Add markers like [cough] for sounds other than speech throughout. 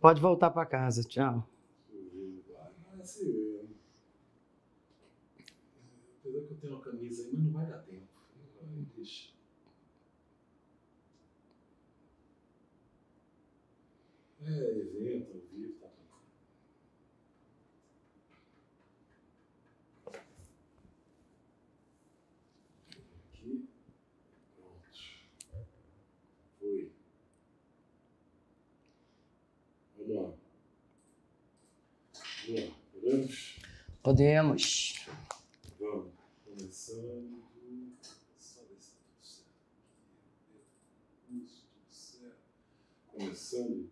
Pode voltar para casa, tchau. Apesar que eu tenho uma camisa aí, mas não vai dar tempo. Deixa. É, evento, Podemos. começando.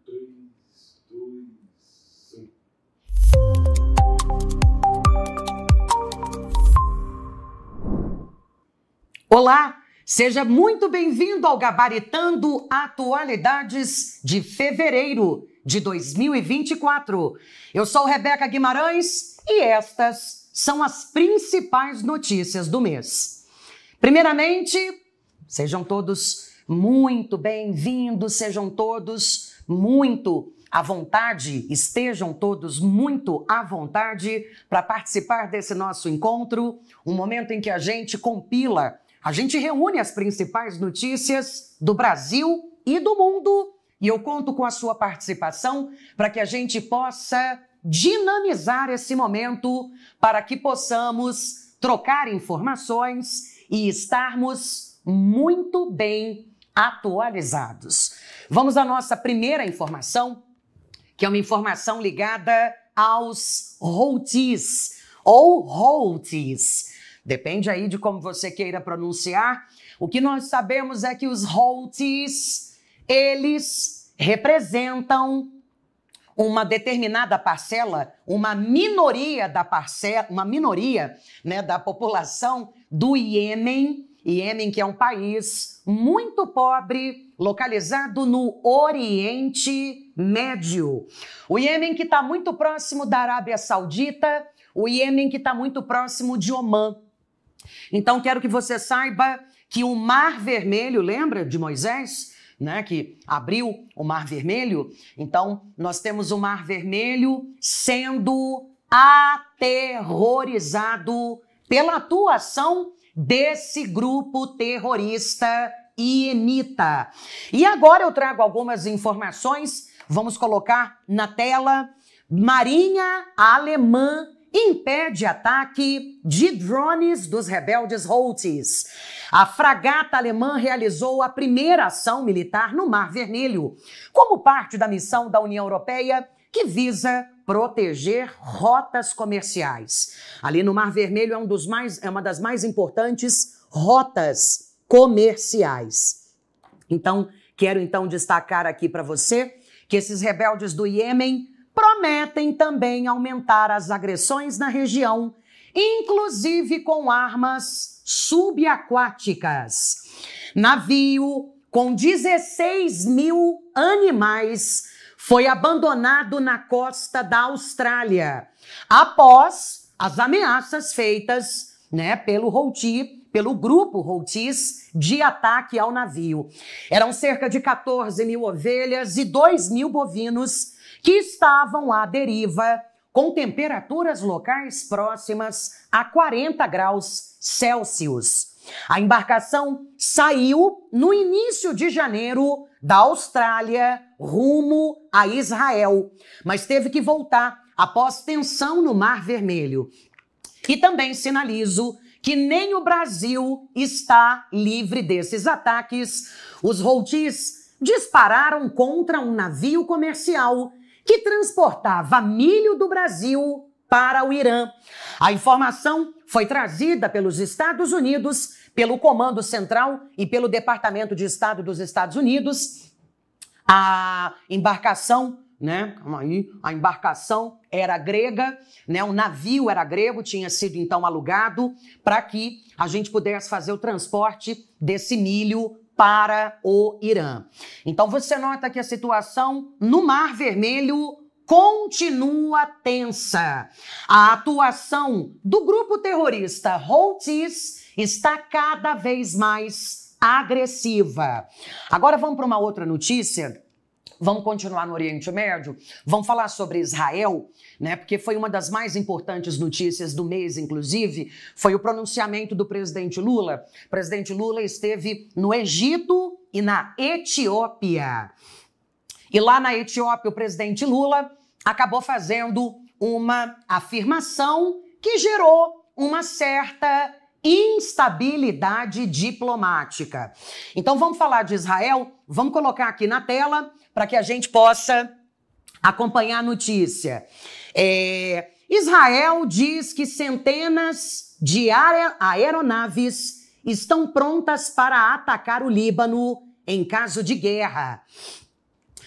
Olá, seja muito bem-vindo ao Gabaritando Atualidades de fevereiro de 2024. Eu sou Rebeca Guimarães e estas são as principais notícias do mês. Primeiramente, sejam todos muito bem-vindos, sejam todos muito à vontade, estejam todos muito à vontade para participar desse nosso encontro, um momento em que a gente compila, a gente reúne as principais notícias do Brasil e do mundo. E eu conto com a sua participação para que a gente possa dinamizar esse momento para que possamos trocar informações e estarmos muito bem atualizados. Vamos à nossa primeira informação, que é uma informação ligada aos royalties ou royalties. Depende aí de como você queira pronunciar. O que nós sabemos é que os royalties, eles representam uma determinada parcela, uma minoria da parcela, uma minoria né, da população do Iêmen, Iêmen que é um país muito pobre, localizado no Oriente Médio. O Iêmen que está muito próximo da Arábia Saudita, o Iêmen que está muito próximo de Omã. Então quero que você saiba que o Mar Vermelho, lembra de Moisés? né, que abriu o Mar Vermelho. Então, nós temos o Mar Vermelho sendo aterrorizado pela atuação desse grupo terrorista ienita. E agora eu trago algumas informações, vamos colocar na tela. Marinha alemã impede ataque de drones dos rebeldes Houthis. A fragata alemã realizou a primeira ação militar no Mar Vermelho, como parte da missão da União Europeia que visa proteger rotas comerciais. Ali no Mar Vermelho é, um dos mais, é uma das mais importantes rotas comerciais. Então, quero então destacar aqui para você que esses rebeldes do Iêmen prometem também aumentar as agressões na região, inclusive com armas subaquáticas. Navio com 16 mil animais foi abandonado na costa da Austrália após as ameaças feitas né, pelo Houthi, pelo grupo Houthis de ataque ao navio. Eram cerca de 14 mil ovelhas e 2 mil bovinos que estavam à deriva com temperaturas locais próximas a 40 graus Celsius. A embarcação saiu no início de janeiro da Austrália rumo a Israel, mas teve que voltar após tensão no Mar Vermelho. E também sinalizo que nem o Brasil está livre desses ataques. Os routis dispararam contra um navio comercial que transportava milho do Brasil para o Irã. A informação foi trazida pelos Estados Unidos, pelo Comando Central e pelo Departamento de Estado dos Estados Unidos. A embarcação, né? Aí, a embarcação era grega, né? O navio era grego, tinha sido então alugado para que a gente pudesse fazer o transporte desse milho para o Irã. Então você nota que a situação no Mar Vermelho continua tensa. A atuação do grupo terrorista Houthis está cada vez mais agressiva. Agora vamos para uma outra notícia Vamos continuar no Oriente Médio? Vamos falar sobre Israel, né? Porque foi uma das mais importantes notícias do mês, inclusive, foi o pronunciamento do presidente Lula. O presidente Lula esteve no Egito e na Etiópia. E lá na Etiópia, o presidente Lula acabou fazendo uma afirmação que gerou uma certa instabilidade diplomática. Então vamos falar de Israel? Vamos colocar aqui na tela para que a gente possa acompanhar a notícia. É, Israel diz que centenas de aeronaves estão prontas para atacar o Líbano em caso de guerra.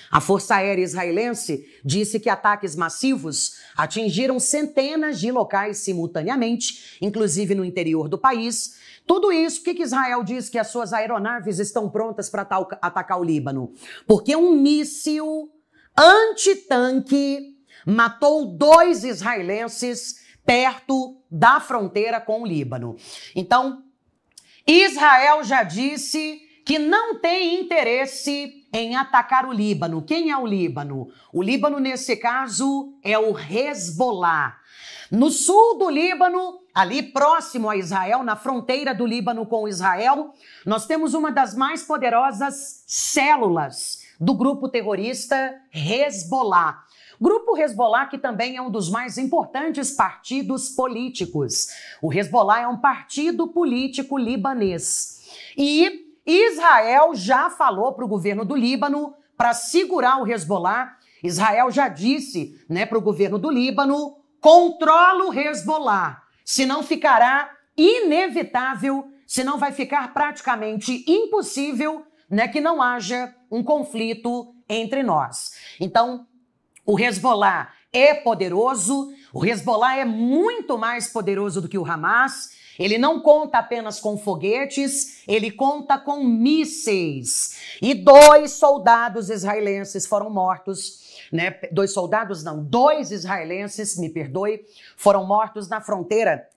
A Força Aérea Israelense disse que ataques massivos atingiram centenas de locais simultaneamente, inclusive no interior do país. Tudo isso, por que Israel diz que as suas aeronaves estão prontas para atacar o Líbano? Porque um míssil antitanque matou dois israelenses perto da fronteira com o Líbano. Então, Israel já disse que não tem interesse em atacar o Líbano. Quem é o Líbano? O Líbano, nesse caso, é o Hezbollah. No sul do Líbano, ali próximo a Israel, na fronteira do Líbano com Israel, nós temos uma das mais poderosas células do grupo terrorista Hezbollah. Grupo Hezbollah, que também é um dos mais importantes partidos políticos. O Hezbollah é um partido político libanês. E Israel já falou para o governo do Líbano para segurar o Hezbollah. Israel já disse né, para o governo do Líbano: controla o Hezbollah, senão ficará inevitável, senão vai ficar praticamente impossível né, que não haja um conflito entre nós. Então, o Hezbollah é poderoso, o Hezbollah é muito mais poderoso do que o Hamas. Ele não conta apenas com foguetes, ele conta com mísseis. E dois soldados israelenses foram mortos, né? Dois soldados não, dois israelenses, me perdoe, foram mortos na fronteira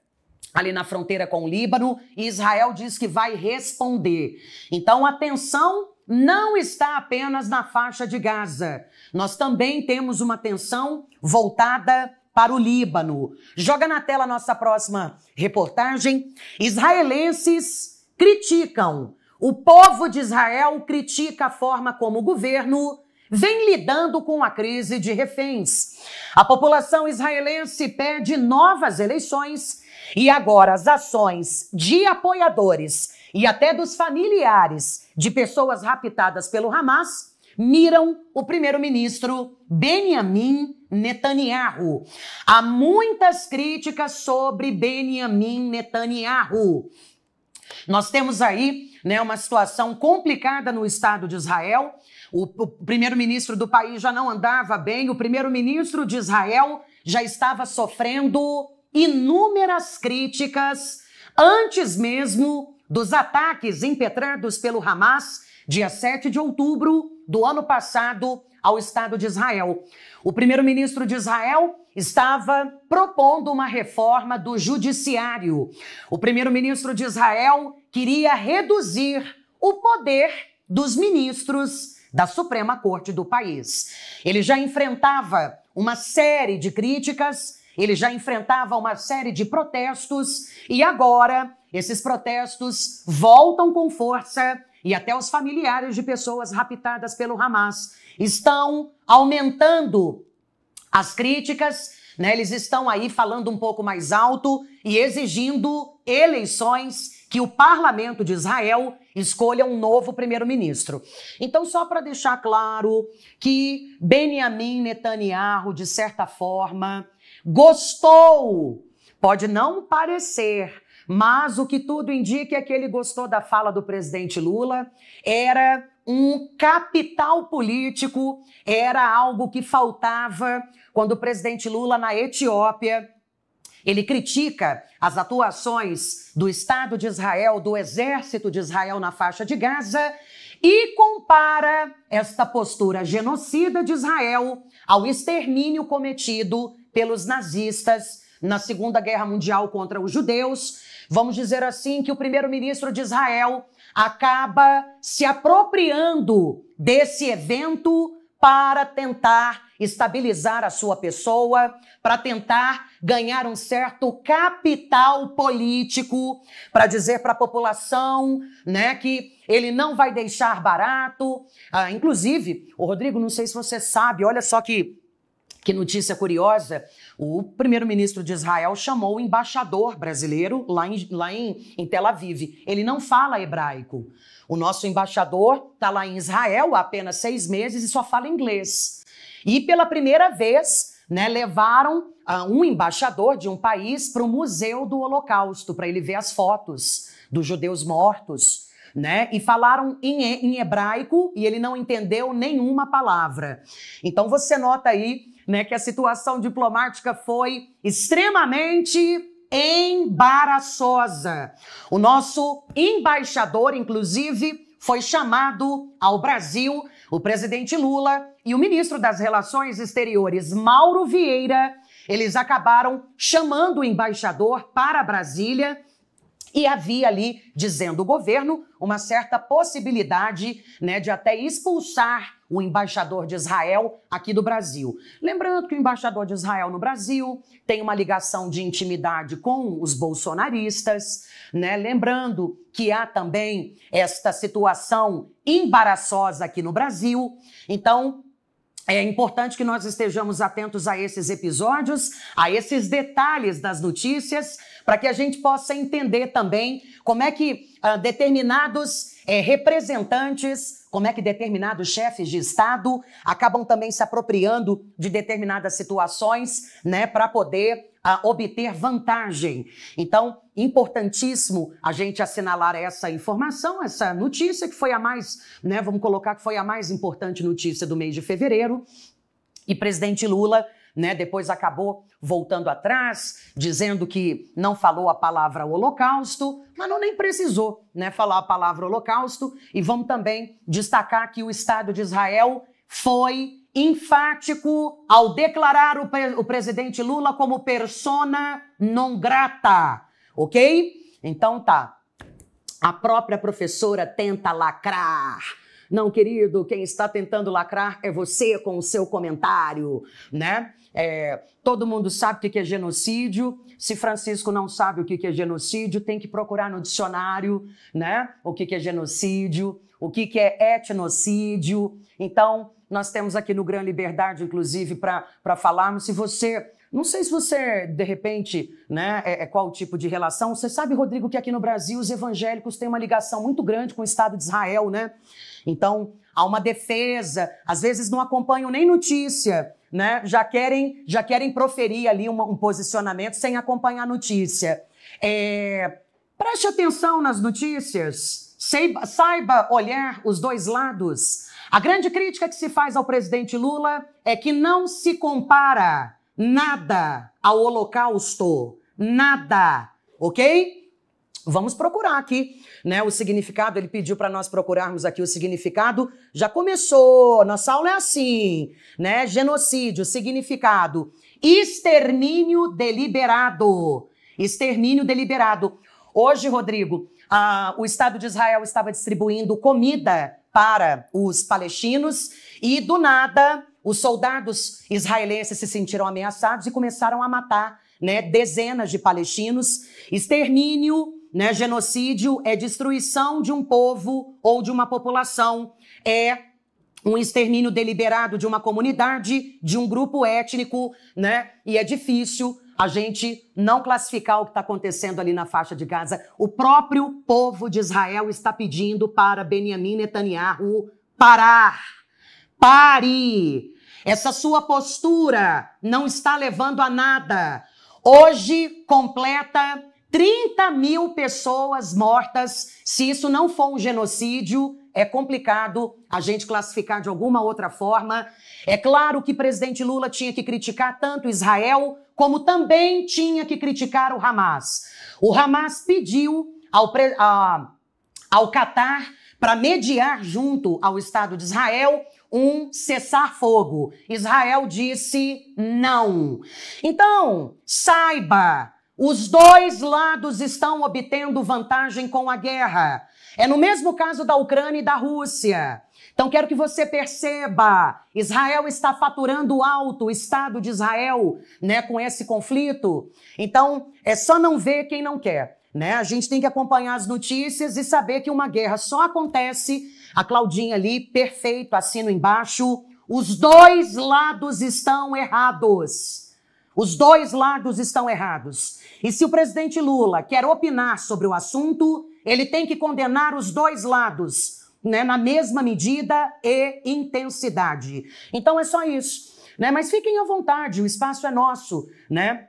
ali na fronteira com o Líbano, e Israel diz que vai responder. Então, atenção não está apenas na faixa de Gaza. Nós também temos uma tensão voltada para o Líbano. Joga na tela nossa próxima reportagem. Israelenses criticam. O povo de Israel critica a forma como o governo vem lidando com a crise de reféns. A população israelense pede novas eleições e agora as ações de apoiadores e até dos familiares de pessoas raptadas pelo Hamas miram o primeiro-ministro Benjamin Netanyahu. Há muitas críticas sobre Benjamin Netanyahu. Nós temos aí né, uma situação complicada no Estado de Israel. O, o primeiro-ministro do país já não andava bem, o primeiro-ministro de Israel já estava sofrendo inúmeras críticas antes mesmo dos ataques impetrados pelo Hamas dia 7 de outubro do ano passado, ao Estado de Israel. O primeiro-ministro de Israel estava propondo uma reforma do judiciário. O primeiro-ministro de Israel queria reduzir o poder dos ministros da Suprema Corte do país. Ele já enfrentava uma série de críticas, ele já enfrentava uma série de protestos e agora esses protestos voltam com força e até os familiares de pessoas raptadas pelo Hamas. Estão aumentando as críticas, né? eles estão aí falando um pouco mais alto e exigindo eleições que o parlamento de Israel escolha um novo primeiro-ministro. Então, só para deixar claro que Benjamin Netanyahu, de certa forma, gostou, pode não parecer, mas o que tudo indica é que ele gostou da fala do presidente Lula, era um capital político, era algo que faltava quando o presidente Lula na Etiópia ele critica as atuações do Estado de Israel, do Exército de Israel na faixa de Gaza e compara esta postura genocida de Israel ao extermínio cometido pelos nazistas na Segunda Guerra Mundial contra os judeus. Vamos dizer assim que o primeiro-ministro de Israel acaba se apropriando desse evento para tentar estabilizar a sua pessoa, para tentar ganhar um certo capital político, para dizer para a população, né, que ele não vai deixar barato. Ah, inclusive, o Rodrigo, não sei se você sabe, olha só que que notícia curiosa! O primeiro-ministro de Israel chamou o embaixador brasileiro lá, em, lá em, em Tel Aviv. Ele não fala hebraico. O nosso embaixador está lá em Israel há apenas seis meses e só fala inglês. E pela primeira vez, né, levaram uh, um embaixador de um país para o Museu do Holocausto, para ele ver as fotos dos judeus mortos né? E falaram em, em hebraico e ele não entendeu nenhuma palavra. Então você nota aí, né, que a situação diplomática foi extremamente embaraçosa. O nosso embaixador, inclusive, foi chamado ao Brasil, o presidente Lula e o ministro das Relações Exteriores, Mauro Vieira, eles acabaram chamando o embaixador para Brasília e havia ali, dizendo o governo, uma certa possibilidade né, de até expulsar o embaixador de Israel aqui do Brasil. Lembrando que o embaixador de Israel no Brasil tem uma ligação de intimidade com os bolsonaristas, né? Lembrando que há também esta situação embaraçosa aqui no Brasil. Então, é importante que nós estejamos atentos a esses episódios, a esses detalhes das notícias para que a gente possa entender também como é que uh, determinados eh, representantes, como é que determinados chefes de Estado acabam também se apropriando de determinadas situações, né, para poder uh, obter vantagem. Então, importantíssimo a gente assinalar essa informação, essa notícia que foi a mais, né, vamos colocar que foi a mais importante notícia do mês de fevereiro. E presidente Lula né? Depois acabou voltando atrás, dizendo que não falou a palavra holocausto, mas não nem precisou, né, falar a palavra holocausto. E vamos também destacar que o Estado de Israel foi enfático ao declarar o, pre o presidente Lula como persona non grata, ok? Então tá. A própria professora tenta lacrar não, querido, quem está tentando lacrar é você com o seu comentário, né? É, todo mundo sabe o que é genocídio. Se Francisco não sabe o que é genocídio, tem que procurar no dicionário, né? O que é genocídio, o que é etnocídio. Então, nós temos aqui no Gran Liberdade, inclusive, para falarmos. Se você não sei se você, de repente, né, é, é qual tipo de relação. Você sabe, Rodrigo, que aqui no Brasil os evangélicos têm uma ligação muito grande com o Estado de Israel, né? Então, há uma defesa, às vezes não acompanham nem notícia, né? Já querem, já querem proferir ali uma, um posicionamento sem acompanhar a notícia. É, preste atenção nas notícias, saiba, saiba olhar os dois lados. A grande crítica que se faz ao presidente Lula é que não se compara nada ao holocausto, nada, ok? Vamos procurar aqui, né? O significado, ele pediu para nós procurarmos aqui o significado. Já começou, nossa aula é assim, né? Genocídio, significado. Extermínio deliberado. Extermínio deliberado. Hoje, Rodrigo, o Estado de Israel estava distribuindo comida para os palestinos e do nada os soldados israelenses se sentiram ameaçados e começaram a matar né, dezenas de palestinos. Extermínio, né, genocídio é destruição de um povo ou de uma população, é um extermínio deliberado de uma comunidade, de um grupo étnico, né? E é difícil a gente não classificar o que está acontecendo ali na faixa de Gaza. O próprio povo de Israel está pedindo para Benjamin Netanyahu parar. Pare! Essa sua postura não está levando a nada. Hoje completa 30 mil pessoas mortas. Se isso não for um genocídio, é complicado a gente classificar de alguma outra forma. É claro que presidente Lula tinha que criticar tanto Israel, como também tinha que criticar o Hamas. O Hamas pediu ao, ao Catar para mediar junto ao Estado de Israel um cessar-fogo. Israel disse não. Então, saiba, os dois lados estão obtendo vantagem com a guerra. É no mesmo caso da Ucrânia e da Rússia. Então quero que você perceba, Israel está faturando alto, o Estado de Israel, né, com esse conflito. Então é só não ver quem não quer, né? A gente tem que acompanhar as notícias e saber que uma guerra só acontece a Claudinha ali, perfeito, assino embaixo. Os dois lados estão errados. Os dois lados estão errados. E se o presidente Lula quer opinar sobre o assunto, ele tem que condenar os dois lados, né, na mesma medida e intensidade. Então é só isso. Né? Mas fiquem à vontade, o espaço é nosso, né?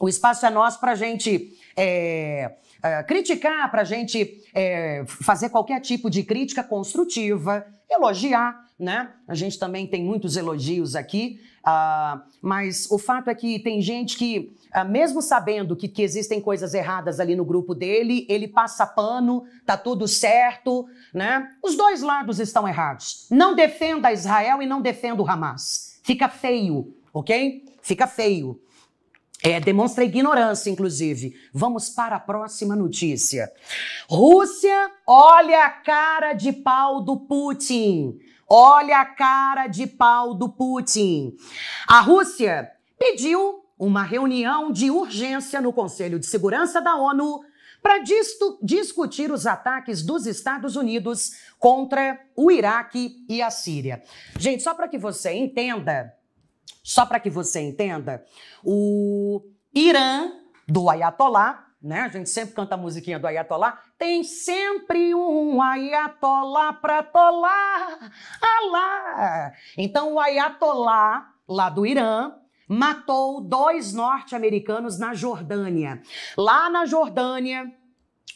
O espaço é nosso para a gente é, uh, criticar, para a gente é, fazer qualquer tipo de crítica construtiva, elogiar, né? A gente também tem muitos elogios aqui, uh, mas o fato é que tem gente que, uh, mesmo sabendo que, que, existem coisas erradas ali no grupo dele, ele passa pano, tá tudo certo, né? Os dois lados estão errados. Não defenda Israel e não defenda o Hamas. Fica feio, ok? Fica feio. É, demonstra ignorância, inclusive. Vamos para a próxima notícia. Rússia olha a cara de pau do Putin. Olha a cara de pau do Putin. A Rússia pediu uma reunião de urgência no Conselho de Segurança da ONU para discutir os ataques dos Estados Unidos contra o Iraque e a Síria. Gente, só para que você entenda, só para que você entenda, o Irã do Ayatollah, né? A gente sempre canta a musiquinha do Ayatollah. Tem sempre um Ayatollah para tolar. Alá! Então o Ayatollah lá do Irã matou dois norte-americanos na Jordânia. Lá na Jordânia,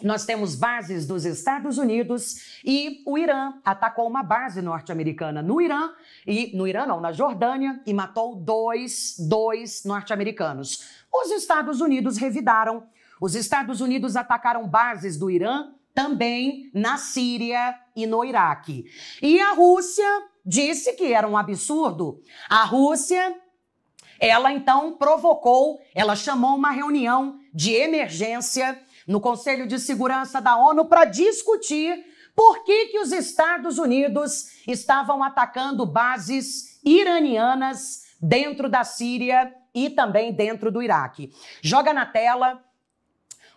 nós temos bases dos Estados Unidos e o Irã atacou uma base norte-americana no Irã e no Irã não, na Jordânia e matou dois, dois norte-americanos. Os Estados Unidos revidaram. Os Estados Unidos atacaram bases do Irã também na Síria e no Iraque. E a Rússia disse que era um absurdo. A Rússia ela então provocou, ela chamou uma reunião de emergência no Conselho de Segurança da ONU para discutir por que, que os Estados Unidos estavam atacando bases iranianas dentro da Síria e também dentro do Iraque. Joga na tela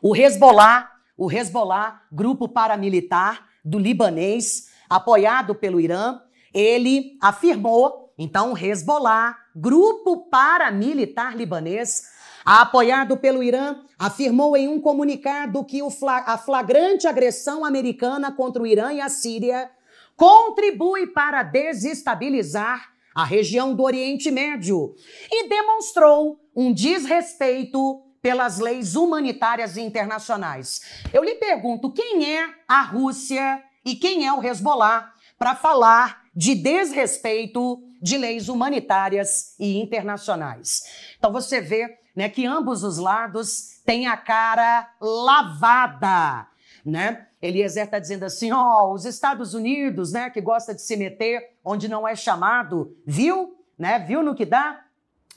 o Hezbollah, o Hezbollah, grupo paramilitar do libanês, apoiado pelo Irã, ele afirmou, então, Hezbollah, grupo paramilitar libanês, apoiado pelo Irã, afirmou em um comunicado que a flagrante agressão americana contra o Irã e a Síria contribui para desestabilizar a região do Oriente Médio e demonstrou um desrespeito pelas leis humanitárias internacionais. Eu lhe pergunto quem é a Rússia e quem é o Hezbollah para falar de desrespeito de leis humanitárias e internacionais. Então você vê né? Que ambos os lados têm a cara lavada, né? Eliezer está dizendo assim, ó, oh, os Estados Unidos, né, que gosta de se meter onde não é chamado, viu, né? Viu no que dá?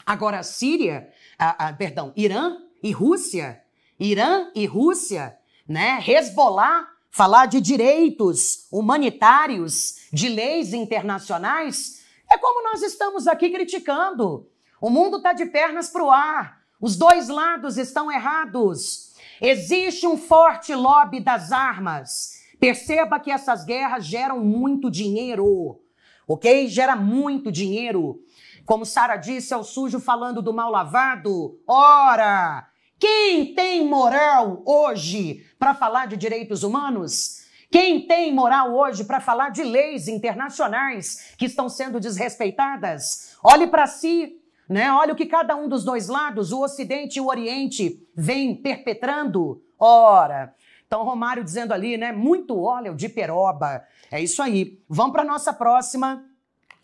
Agora a Síria, a, a, perdão, Irã e Rússia, Irã e Rússia, né? Hezbollah, falar de direitos humanitários, de leis internacionais, é como nós estamos aqui criticando. O mundo está de pernas para o ar. Os dois lados estão errados. Existe um forte lobby das armas. Perceba que essas guerras geram muito dinheiro, ok? Gera muito dinheiro. Como Sara disse ao sujo falando do mal lavado, ora, quem tem moral hoje para falar de direitos humanos? Quem tem moral hoje para falar de leis internacionais que estão sendo desrespeitadas? Olhe para si, né? Olha o que cada um dos dois lados, o Ocidente e o Oriente, vem perpetrando. Ora, então Romário dizendo ali, né? Muito óleo de peroba. É isso aí. Vamos para nossa próxima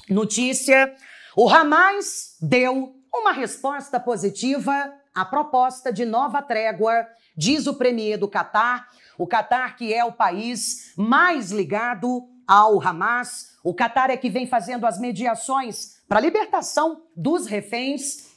notícia. O Hamas deu uma resposta positiva à proposta de nova trégua, diz o premier do Catar. O Catar, que é o país mais ligado ao Hamas. O Catar é que vem fazendo as mediações para a libertação dos reféns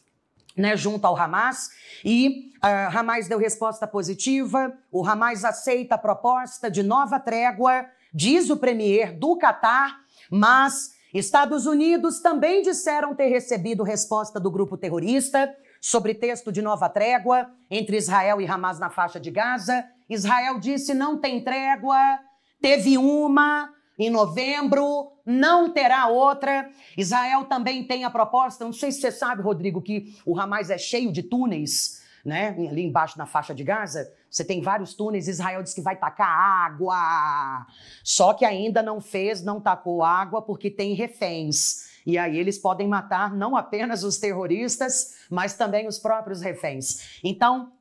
né, junto ao Hamas. E uh, Hamas deu resposta positiva, o Hamas aceita a proposta de nova trégua, diz o premier do Catar, mas Estados Unidos também disseram ter recebido resposta do grupo terrorista sobre texto de nova trégua entre Israel e Hamas na faixa de Gaza. Israel disse não tem trégua, teve uma, em novembro, não terá outra. Israel também tem a proposta, não sei se você sabe, Rodrigo, que o Hamas é cheio de túneis, né? Ali embaixo na faixa de Gaza, você tem vários túneis. Israel diz que vai tacar água, só que ainda não fez, não tacou água porque tem reféns. E aí eles podem matar não apenas os terroristas, mas também os próprios reféns. Então,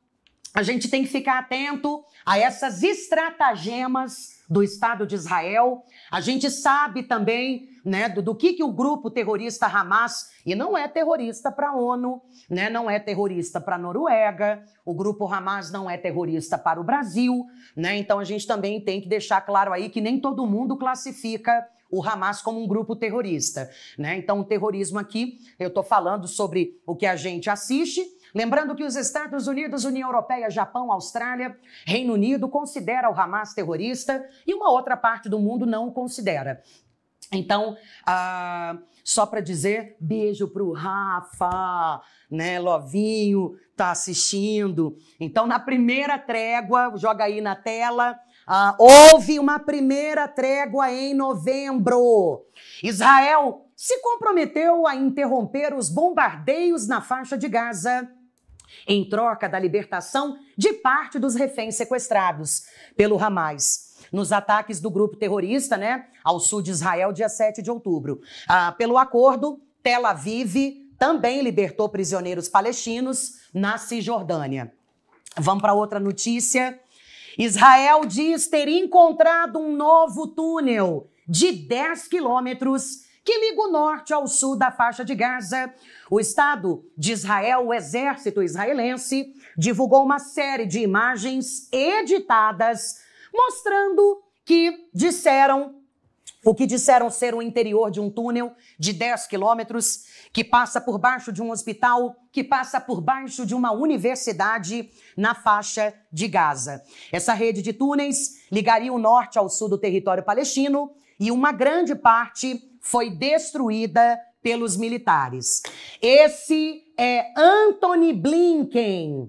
a gente tem que ficar atento a essas estratagemas do Estado de Israel. A gente sabe também né, do, do, que, que o grupo terrorista Hamas, e não é terrorista para a ONU, né, não é terrorista para a Noruega, o grupo Hamas não é terrorista para o Brasil, né, então a gente também tem que deixar claro aí que nem todo mundo classifica o Hamas como um grupo terrorista. Né? Então, o terrorismo aqui, eu estou falando sobre o que a gente assiste, Lembrando que os Estados Unidos, União Europeia, Japão, Austrália, Reino Unido considera o Hamas terrorista e uma outra parte do mundo não o considera. Então, ah, só para dizer, beijo pro Rafa, né? Lovinho tá assistindo. Então, na primeira trégua, joga aí na tela. Ah, houve uma primeira trégua em novembro. Israel se comprometeu a interromper os bombardeios na faixa de Gaza em troca da libertação de parte dos reféns sequestrados pelo Hamas nos ataques do grupo terrorista, né, ao sul de Israel, dia 7 de outubro. Ah, pelo acordo, Tel Aviv também libertou prisioneiros palestinos na Cisjordânia. Vamos para outra notícia. Israel diz ter encontrado um novo túnel de 10 quilômetros que liga o norte ao sul da faixa de Gaza. O Estado de Israel, o exército israelense, divulgou uma série de imagens editadas mostrando que disseram o que disseram ser o interior de um túnel de 10 quilômetros, que passa por baixo de um hospital, que passa por baixo de uma universidade na faixa de Gaza. Essa rede de túneis ligaria o norte ao sul do território palestino e uma grande parte foi destruída pelos militares. Esse é Anthony Blinken.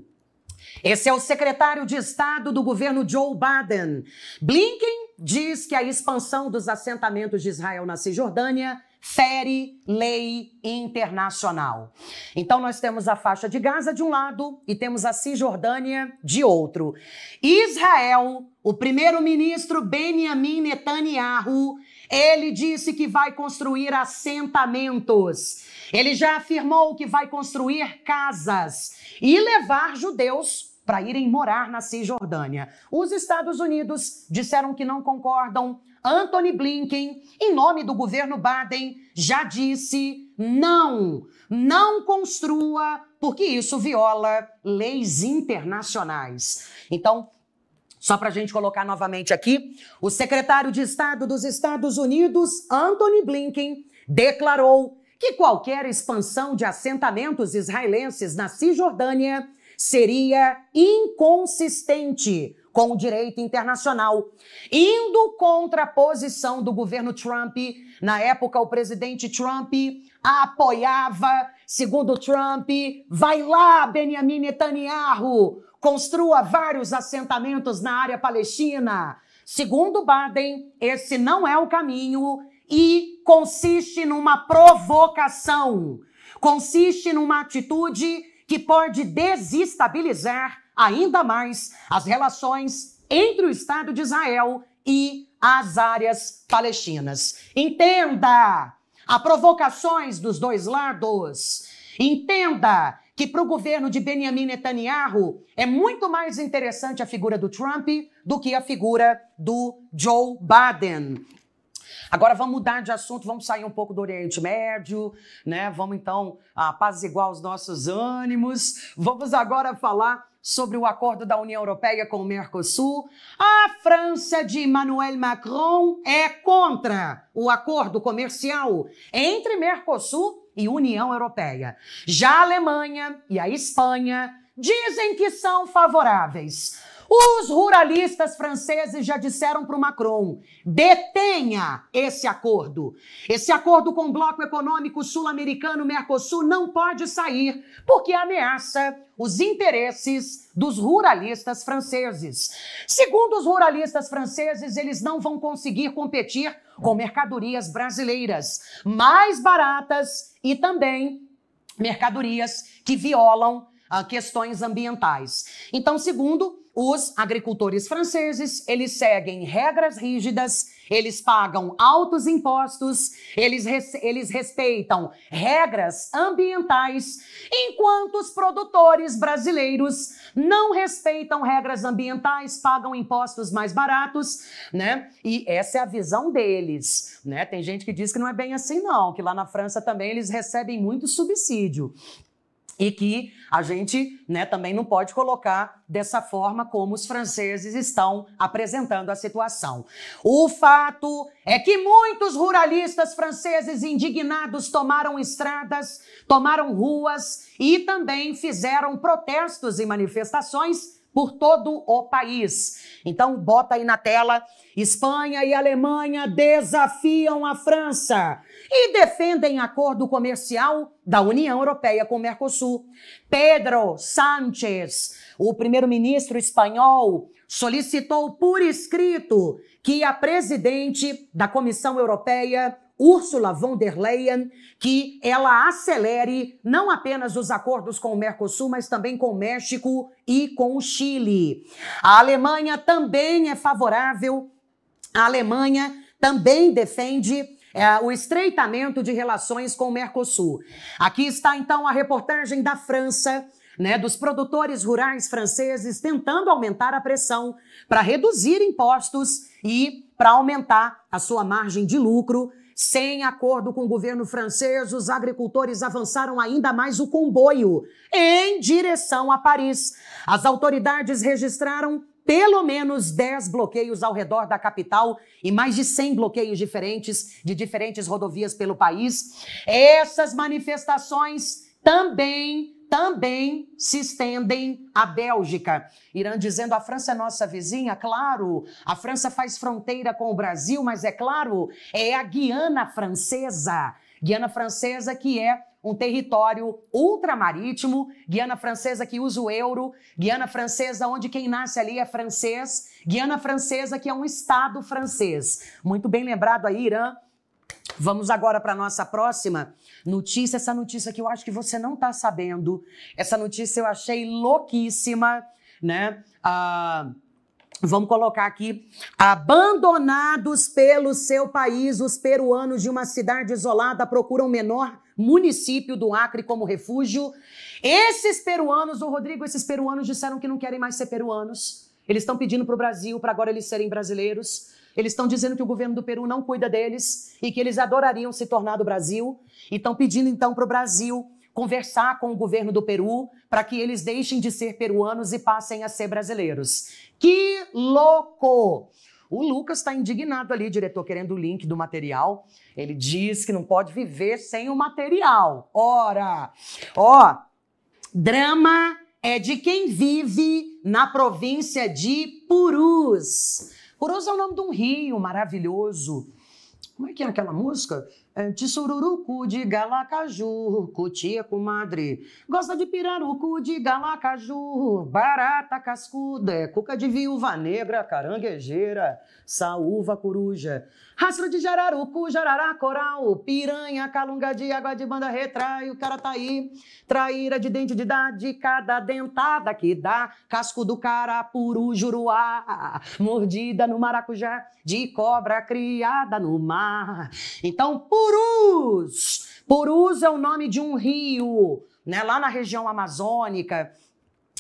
Esse é o secretário de Estado do governo Joe Biden. Blinken diz que a expansão dos assentamentos de Israel na Cisjordânia fere lei internacional. Então nós temos a faixa de Gaza de um lado e temos a Cisjordânia de outro. Israel, o primeiro-ministro Benjamin Netanyahu ele disse que vai construir assentamentos. Ele já afirmou que vai construir casas e levar judeus para irem morar na Cisjordânia. Os Estados Unidos disseram que não concordam. Anthony Blinken, em nome do governo Biden, já disse: não, não construa, porque isso viola leis internacionais. Então, só para a gente colocar novamente aqui, o secretário de Estado dos Estados Unidos, Anthony Blinken, declarou que qualquer expansão de assentamentos israelenses na Cisjordânia seria inconsistente com o direito internacional, indo contra a posição do governo Trump. Na época, o presidente Trump apoiava, segundo Trump, vai lá, Benjamin Netanyahu, construa vários assentamentos na área palestina. Segundo Baden, esse não é o caminho e consiste numa provocação, consiste numa atitude que pode desestabilizar ainda mais as relações entre o Estado de Israel e as áreas palestinas. Entenda! Há provocações dos dois lados. Entenda que para o governo de Benjamin Netanyahu é muito mais interessante a figura do Trump do que a figura do Joe Biden. Agora vamos mudar de assunto, vamos sair um pouco do Oriente Médio, né? Vamos então apaziguar os nossos ânimos. Vamos agora falar sobre o acordo da União Europeia com o Mercosul. A França de Emmanuel Macron é contra o acordo comercial entre Mercosul e União Europeia. Já a Alemanha e a Espanha dizem que são favoráveis. Os ruralistas franceses já disseram para o Macron: detenha esse acordo. Esse acordo com o Bloco Econômico Sul-Americano Mercosul não pode sair, porque ameaça os interesses dos ruralistas franceses. Segundo os ruralistas franceses, eles não vão conseguir competir com mercadorias brasileiras mais baratas e também mercadorias que violam ah, questões ambientais. Então, segundo, os agricultores franceses, eles seguem regras rígidas, eles pagam altos impostos, eles, res, eles respeitam regras ambientais, enquanto os produtores brasileiros não respeitam regras ambientais, pagam impostos mais baratos, né? E essa é a visão deles, né? Tem gente que diz que não é bem assim não, que lá na França também eles recebem muito subsídio e que a gente né, também não pode colocar dessa forma como os franceses estão apresentando a situação. O fato é que muitos ruralistas franceses indignados tomaram estradas, tomaram ruas e também fizeram protestos e manifestações por todo o país. Então, bota aí na tela: Espanha e Alemanha desafiam a França e defendem acordo comercial da União Europeia com o Mercosul. Pedro Sánchez, o primeiro-ministro espanhol, solicitou por escrito que a presidente da Comissão Europeia, Ursula von der Leyen que ela acelere não apenas os acordos com o Mercosul, mas também com o México e com o Chile. A Alemanha também é favorável, a Alemanha também defende. É, o estreitamento de relações com o Mercosul. Aqui está então a reportagem da França, né, dos produtores rurais franceses tentando aumentar a pressão para reduzir impostos e para aumentar a sua margem de lucro sem acordo com o governo francês, os agricultores avançaram ainda mais o comboio em direção a Paris. As autoridades registraram pelo menos 10 bloqueios ao redor da capital e mais de 100 bloqueios diferentes de diferentes rodovias pelo país. Essas manifestações também também se estendem à Bélgica. Irã dizendo: a França é nossa vizinha, claro, a França faz fronteira com o Brasil, mas é claro, é a Guiana Francesa. Guiana Francesa, que é um território ultramarítimo, Guiana Francesa que usa o euro, Guiana Francesa onde quem nasce ali é francês, Guiana Francesa que é um estado francês. Muito bem lembrado aí, Irã Vamos agora para nossa próxima notícia. Essa notícia que eu acho que você não está sabendo. Essa notícia eu achei louquíssima, né? Ah, vamos colocar aqui: abandonados pelo seu país, os peruanos de uma cidade isolada procuram menor município do Acre como refúgio. Esses peruanos, o Rodrigo, esses peruanos disseram que não querem mais ser peruanos. Eles estão pedindo para o Brasil para agora eles serem brasileiros. Eles estão dizendo que o governo do Peru não cuida deles e que eles adorariam se tornar do Brasil. E estão pedindo então para o Brasil conversar com o governo do Peru para que eles deixem de ser peruanos e passem a ser brasileiros. Que louco! O Lucas está indignado ali, diretor, querendo o link do material. Ele diz que não pode viver sem o material. Ora! Ó, drama é de quem vive na província de Purus. Coroso é o nome de um rio maravilhoso. Como é que é aquela música? de de galacaju, cutia comadre. Gosta de pirarucu, de galacaju, barata cascuda, é cuca de viúva negra, caranguejeira, saúva coruja. Rastro de jararucu, jarará coral, piranha, calunga de água de banda retrai, o cara tá aí. Traíra de dente de dá, de cada dentada que dá, casco do carapuru, juruá, mordida no maracujá, de cobra criada no mar. Então, por purus. Purus é o nome de um rio, né, lá na região amazônica.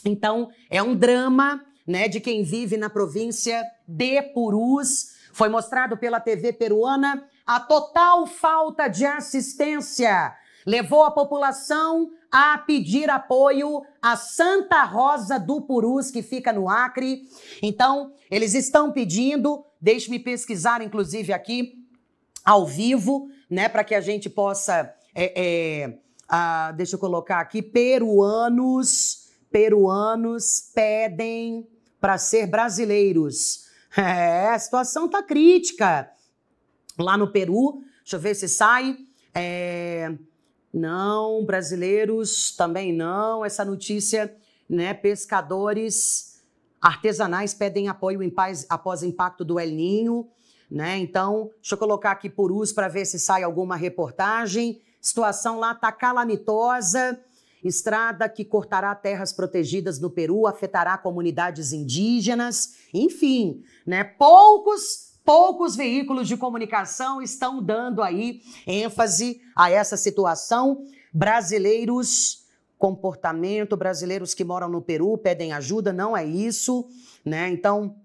Então, é um drama, né, de quem vive na província de Purus. Foi mostrado pela TV peruana a total falta de assistência levou a população a pedir apoio à Santa Rosa do Purus, que fica no Acre. Então, eles estão pedindo, deixe-me pesquisar, inclusive, aqui ao vivo, né? Para que a gente possa. É, é, deixa eu colocar aqui, peruanos, peruanos pedem para ser brasileiros. [laughs] É, a situação tá crítica lá no Peru. Deixa eu ver se sai. É, não, brasileiros também não. Essa notícia, né? Pescadores artesanais pedem apoio em paz, após impacto do El Ninho. Né? Então, deixa eu colocar aqui por uso para ver se sai alguma reportagem. Situação lá está calamitosa. Estrada que cortará terras protegidas no Peru afetará comunidades indígenas. Enfim, né? poucos, poucos veículos de comunicação estão dando aí ênfase a essa situação. Brasileiros comportamento, brasileiros que moram no Peru pedem ajuda, não é isso, né? Então,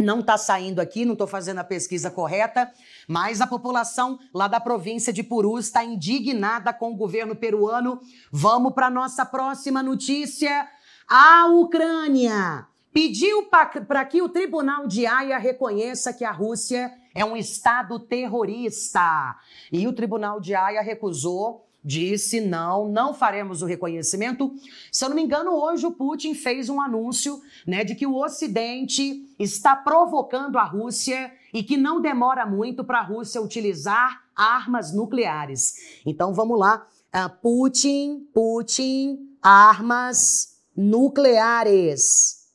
não está saindo aqui, não estou fazendo a pesquisa correta, mas a população lá da província de Peru está indignada com o governo peruano. Vamos para nossa próxima notícia. A Ucrânia pediu para que o Tribunal de Haia reconheça que a Rússia é um Estado terrorista. E o Tribunal de Haia recusou disse não, não faremos o reconhecimento. Se eu não me engano, hoje o Putin fez um anúncio né, de que o Ocidente está provocando a Rússia e que não demora muito para a Rússia utilizar armas nucleares. Então vamos lá. Ah, Putin, Putin, armas nucleares.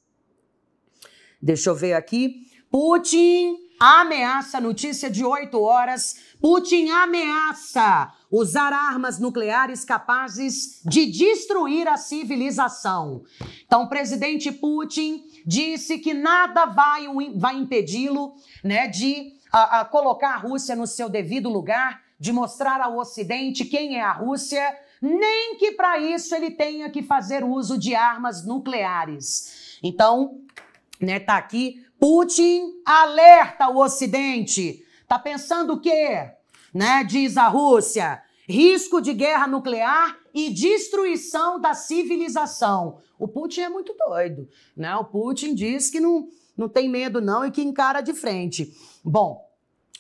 Deixa eu ver aqui. Putin ameaça, notícia de 8 horas. Putin ameaça usar armas nucleares capazes de destruir a civilização. Então, o presidente Putin disse que nada vai, vai impedi-lo né, de a, a colocar a Rússia no seu devido lugar, de mostrar ao Ocidente quem é a Rússia, nem que para isso ele tenha que fazer uso de armas nucleares. Então, né, tá aqui Putin alerta o Ocidente. Tá pensando o quê? Né, diz a Rússia risco de guerra nuclear e destruição da civilização. O Putin é muito doido, né? O Putin diz que não, não tem medo não e que encara de frente. Bom,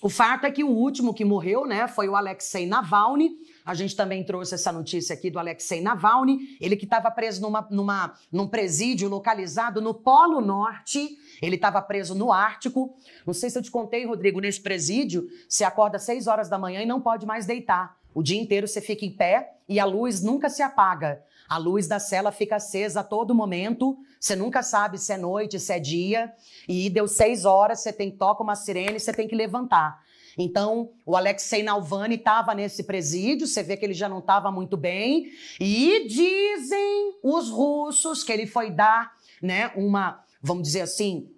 o fato é que o último que morreu, né, foi o Alexei Navalny. A gente também trouxe essa notícia aqui do Alexei Navalny, ele que estava preso numa, numa, num presídio localizado no Polo Norte. Ele estava preso no Ártico. Não sei se eu te contei, Rodrigo, nesse presídio, se acorda às 6 horas da manhã e não pode mais deitar o dia inteiro você fica em pé e a luz nunca se apaga. A luz da cela fica acesa a todo momento. Você nunca sabe se é noite, se é dia. E deu seis horas, você tem tocar uma sirene, você tem que levantar. Então, o Alexei Nalvani estava nesse presídio, você vê que ele já não estava muito bem. E dizem os russos que ele foi dar né, uma, vamos dizer assim,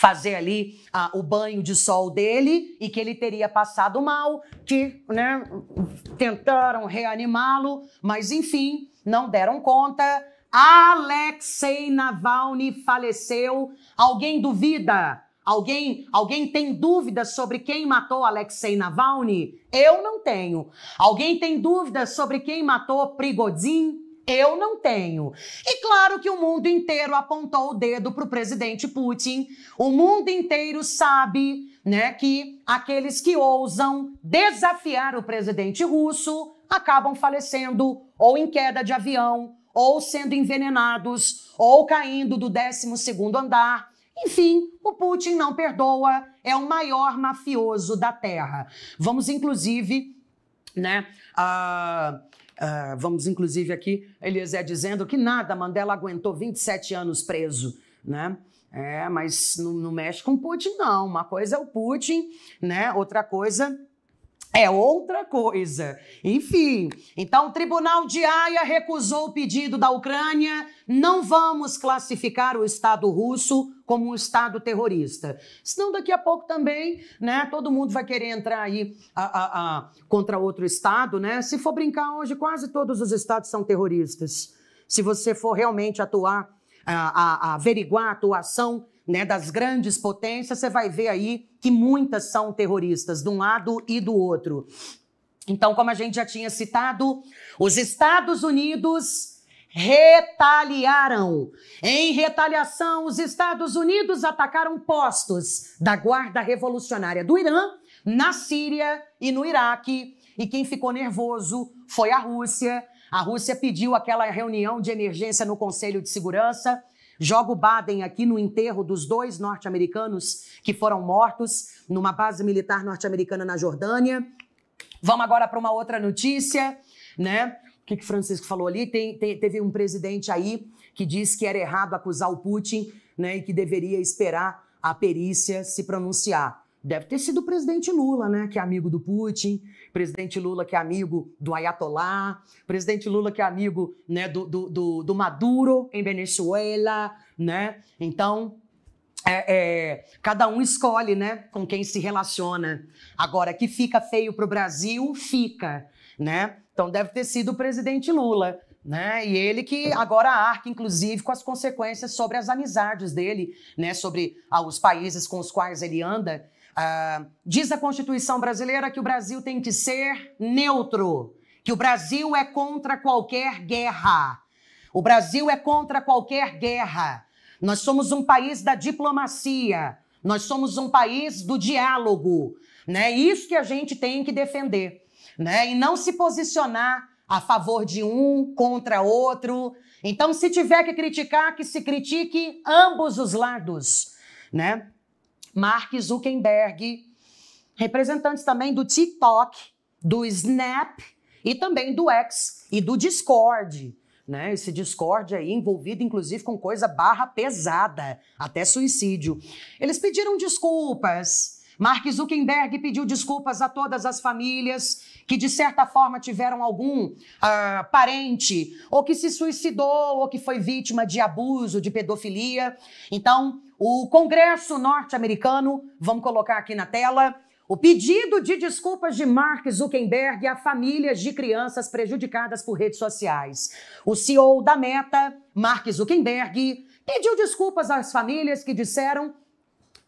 fazer ali ah, o banho de sol dele e que ele teria passado mal, que né, tentaram reanimá-lo, mas enfim, não deram conta. Alexei Navalny faleceu. Alguém duvida? Alguém, alguém tem dúvida sobre quem matou Alexei Navalny? Eu não tenho. Alguém tem dúvida sobre quem matou Prigozhin? Eu não tenho. E claro que o mundo inteiro apontou o dedo para o presidente Putin. O mundo inteiro sabe né, que aqueles que ousam desafiar o presidente russo acabam falecendo ou em queda de avião, ou sendo envenenados, ou caindo do 12 andar. Enfim, o Putin não perdoa, é o maior mafioso da Terra. Vamos, inclusive, né, uh, Uh, vamos, inclusive, aqui, Eliezer dizendo que nada, Mandela aguentou 27 anos preso, né? É, mas não, não mexe com Putin, não. Uma coisa é o Putin, né? Outra coisa é outra coisa. Enfim, então o Tribunal de Haia recusou o pedido da Ucrânia. Não vamos classificar o Estado russo como um Estado terrorista. Senão, daqui a pouco também, né, todo mundo vai querer entrar aí a, a, a, contra outro Estado, né? Se for brincar hoje, quase todos os Estados são terroristas. Se você for realmente atuar, a, averiguar a atuação né, das grandes potências, você vai ver aí que muitas são terroristas, de um lado e do outro. Então, como a gente já tinha citado, os Estados Unidos retaliaram. Em retaliação, os Estados Unidos atacaram postos da Guarda Revolucionária do Irã, na Síria e no Iraque. E quem ficou nervoso foi a Rússia. A Rússia pediu aquela reunião de emergência no Conselho de Segurança Jogo Baden aqui no enterro dos dois norte-americanos que foram mortos numa base militar norte-americana na Jordânia. Vamos agora para uma outra notícia, né? O que, que Francisco falou ali? Tem, tem, teve um presidente aí que disse que era errado acusar o Putin né, e que deveria esperar a perícia se pronunciar deve ter sido o presidente Lula, né, que é amigo do Putin, presidente Lula que é amigo do Ayatollah, presidente Lula que é amigo né, do, do, do, do Maduro em Venezuela, né? Então, é, é, cada um escolhe, né, com quem se relaciona. Agora, que fica feio para o Brasil, fica, né? Então, deve ter sido o presidente Lula. Né? E ele que agora arca, inclusive, com as consequências sobre as amizades dele, né? Sobre ah, os países com os quais ele anda. Ah, diz a Constituição brasileira que o Brasil tem que ser neutro, que o Brasil é contra qualquer guerra. O Brasil é contra qualquer guerra. Nós somos um país da diplomacia, nós somos um país do diálogo, né? Isso que a gente tem que defender, né? E não se posicionar a favor de um contra outro. Então, se tiver que criticar, que se critique ambos os lados, né? Mark Zuckerberg, representantes também do TikTok, do Snap e também do X e do Discord. Né, esse Discord aí envolvido inclusive com coisa barra pesada, até suicídio. Eles pediram desculpas. Mark Zuckerberg pediu desculpas a todas as famílias que, de certa forma, tiveram algum uh, parente, ou que se suicidou, ou que foi vítima de abuso, de pedofilia. Então, o Congresso norte-americano, vamos colocar aqui na tela, o pedido de desculpas de Mark Zuckerberg a famílias de crianças prejudicadas por redes sociais. O CEO da Meta, Mark Zuckerberg, pediu desculpas às famílias que disseram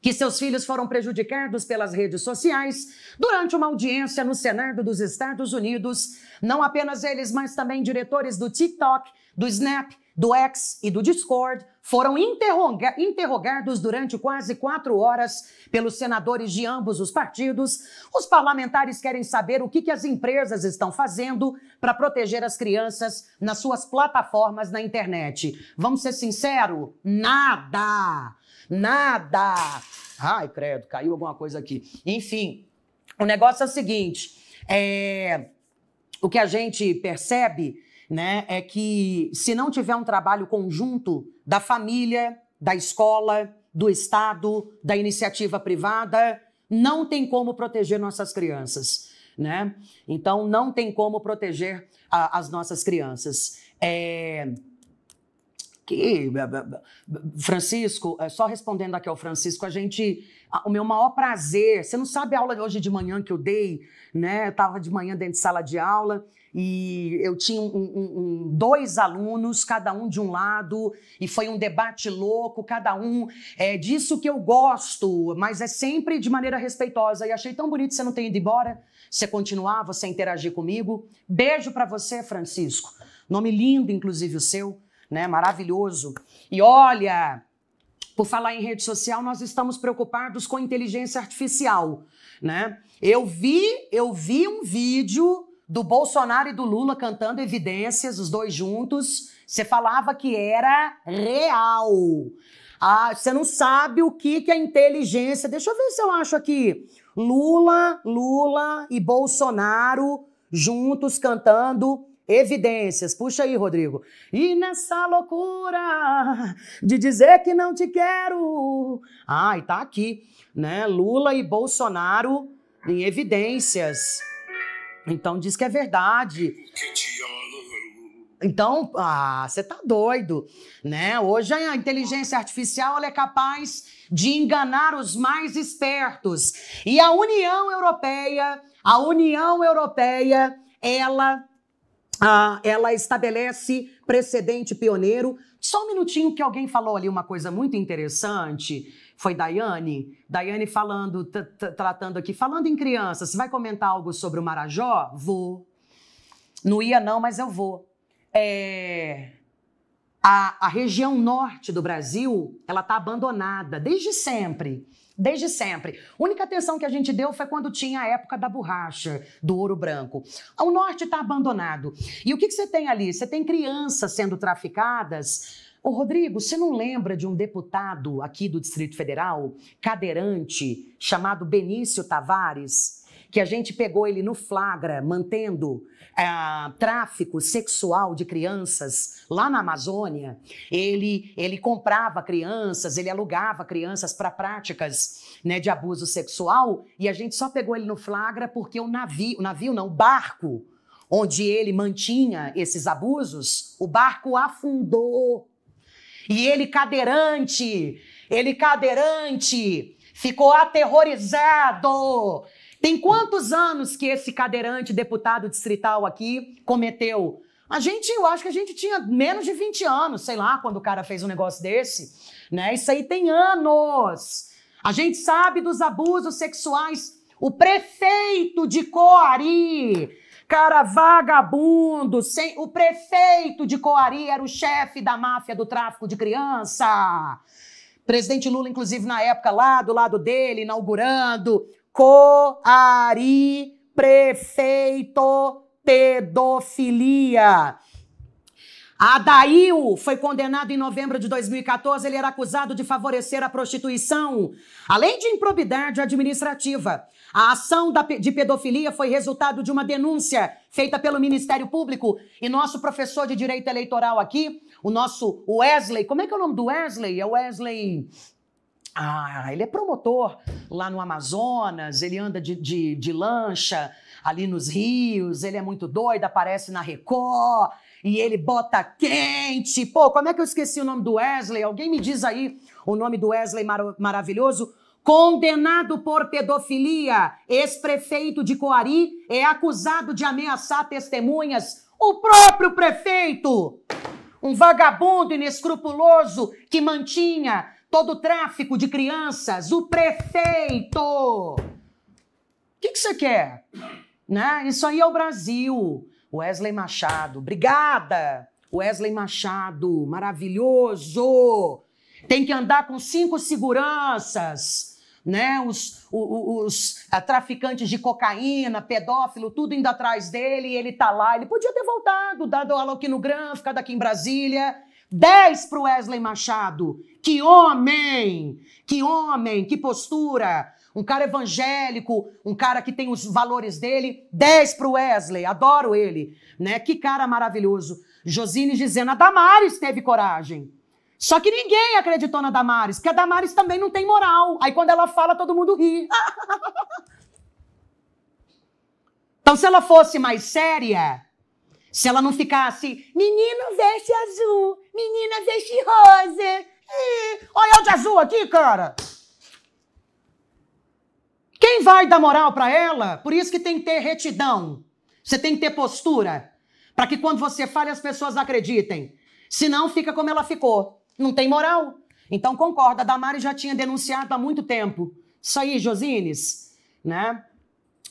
que seus filhos foram prejudicados pelas redes sociais durante uma audiência no Senado dos Estados Unidos. Não apenas eles, mas também diretores do TikTok, do Snap, do X e do Discord foram interroga interrogados durante quase quatro horas pelos senadores de ambos os partidos. Os parlamentares querem saber o que, que as empresas estão fazendo para proteger as crianças nas suas plataformas na internet. Vamos ser sinceros? Nada! Nada! Ai, credo, caiu alguma coisa aqui. Enfim, o negócio é o seguinte: é, o que a gente percebe né, é que se não tiver um trabalho conjunto da família, da escola, do Estado, da iniciativa privada, não tem como proteger nossas crianças. Né? Então, não tem como proteger a, as nossas crianças. É... Que... Francisco, é, só respondendo aqui ao Francisco, a gente, o meu maior prazer, você não sabe a aula de hoje de manhã que eu dei, né? Eu estava de manhã dentro de sala de aula e eu tinha um, um, um, dois alunos, cada um de um lado, e foi um debate louco, cada um é disso que eu gosto, mas é sempre de maneira respeitosa. E achei tão bonito você não ter ido embora, você continuar, você interagir comigo. Beijo para você, Francisco. Nome lindo, inclusive o seu, né? Maravilhoso. E olha, por falar em rede social, nós estamos preocupados com inteligência artificial, né? Eu vi, eu vi um vídeo do Bolsonaro e do Lula cantando evidências, os dois juntos. Você falava que era real. Ah, você não sabe o que, que a inteligência. Deixa eu ver se eu acho aqui. Lula, Lula e Bolsonaro juntos cantando evidências. Puxa aí, Rodrigo. E nessa loucura de dizer que não te quero. Ah, e tá aqui, né? Lula e Bolsonaro em evidências. Então diz que é verdade. Então, ah, você tá doido, né? Hoje a inteligência artificial é capaz de enganar os mais espertos. E a União Europeia, a União Europeia, ela ah, ela estabelece precedente pioneiro. Só um minutinho que alguém falou ali uma coisa muito interessante foi Daiane? Daiane falando, tratando aqui, falando em criança, você vai comentar algo sobre o Marajó? Vou. Não ia não, mas eu vou. É... A, a, região norte do Brasil, ela está abandonada desde sempre. Desde sempre. A única atenção que a gente deu foi quando tinha a época da borracha, do ouro branco. O norte está abandonado. E o que, que você tem ali? Você tem crianças sendo traficadas Ô Rodrigo, você não lembra de um deputado aqui do Distrito Federal, cadeirante, chamado Benício Tavares, que a gente pegou ele no flagra, mantendo é, tráfico sexual de crianças lá na Amazônia. Ele, ele comprava crianças, ele alugava crianças para práticas né, de abuso sexual, e a gente só pegou ele no flagra porque o navio, o navio não, o barco, onde ele mantinha esses abusos, o barco afundou. E ele, cadeirante, ele, cadeirante, ficou aterrorizado. Tem quantos anos que esse cadeirante deputado distrital aqui cometeu? A gente, eu acho que a gente tinha menos de 20 anos, sei lá, quando o cara fez um negócio desse, né? Isso aí tem anos. A gente sabe dos abusos sexuais. O prefeito de Coari cara vagabundo, sem o prefeito de Coari era o chefe da máfia do tráfico de criança. Presidente Lula, inclusive, na época lá do lado dele, inaugurando Coari prefeito pedofilia. Adail foi condenado em novembro de 2014. Ele era acusado de favorecer a prostituição, além de improbidade administrativa. A ação da, de pedofilia foi resultado de uma denúncia feita pelo Ministério Público. E nosso professor de direito eleitoral aqui, o nosso Wesley, como é que é o nome do Wesley? É Wesley. Ah, ele é promotor lá no Amazonas, ele anda de, de, de lancha ali nos rios, ele é muito doido, aparece na Record e ele bota quente. Pô, como é que eu esqueci o nome do Wesley? Alguém me diz aí o nome do Wesley mar maravilhoso? Condenado por pedofilia, ex-prefeito de Coari é acusado de ameaçar testemunhas. O próprio prefeito! Um vagabundo inescrupuloso que mantinha todo o tráfico de crianças. O prefeito! O que você quer? Né? Isso aí é o Brasil. Wesley Machado, obrigada! Wesley Machado, maravilhoso! Tem que andar com cinco seguranças né? Os, os, os traficantes de cocaína, pedófilo, tudo indo atrás dele, e ele tá lá. Ele podia ter voltado, dado aula aqui no Gran, ficado aqui em Brasília. 10 para o Wesley Machado. Que homem! Que homem! Que postura! Um cara evangélico, um cara que tem os valores dele. 10 para o Wesley, adoro ele. Né? Que cara maravilhoso. Josine dizendo: a Damares teve coragem. Só que ninguém acreditou na Damares, porque a Damares também não tem moral. Aí quando ela fala, todo mundo ri. [laughs] então, se ela fosse mais séria, se ela não ficasse, menino veste azul, menina veste rosa. olha o de azul aqui, cara. Quem vai dar moral para ela? Por isso que tem que ter retidão. Você tem que ter postura. Para que quando você fale, as pessoas acreditem. Senão, fica como ela ficou. Não tem moral. Então concorda, a Damari já tinha denunciado há muito tempo. Isso aí, Josines, né?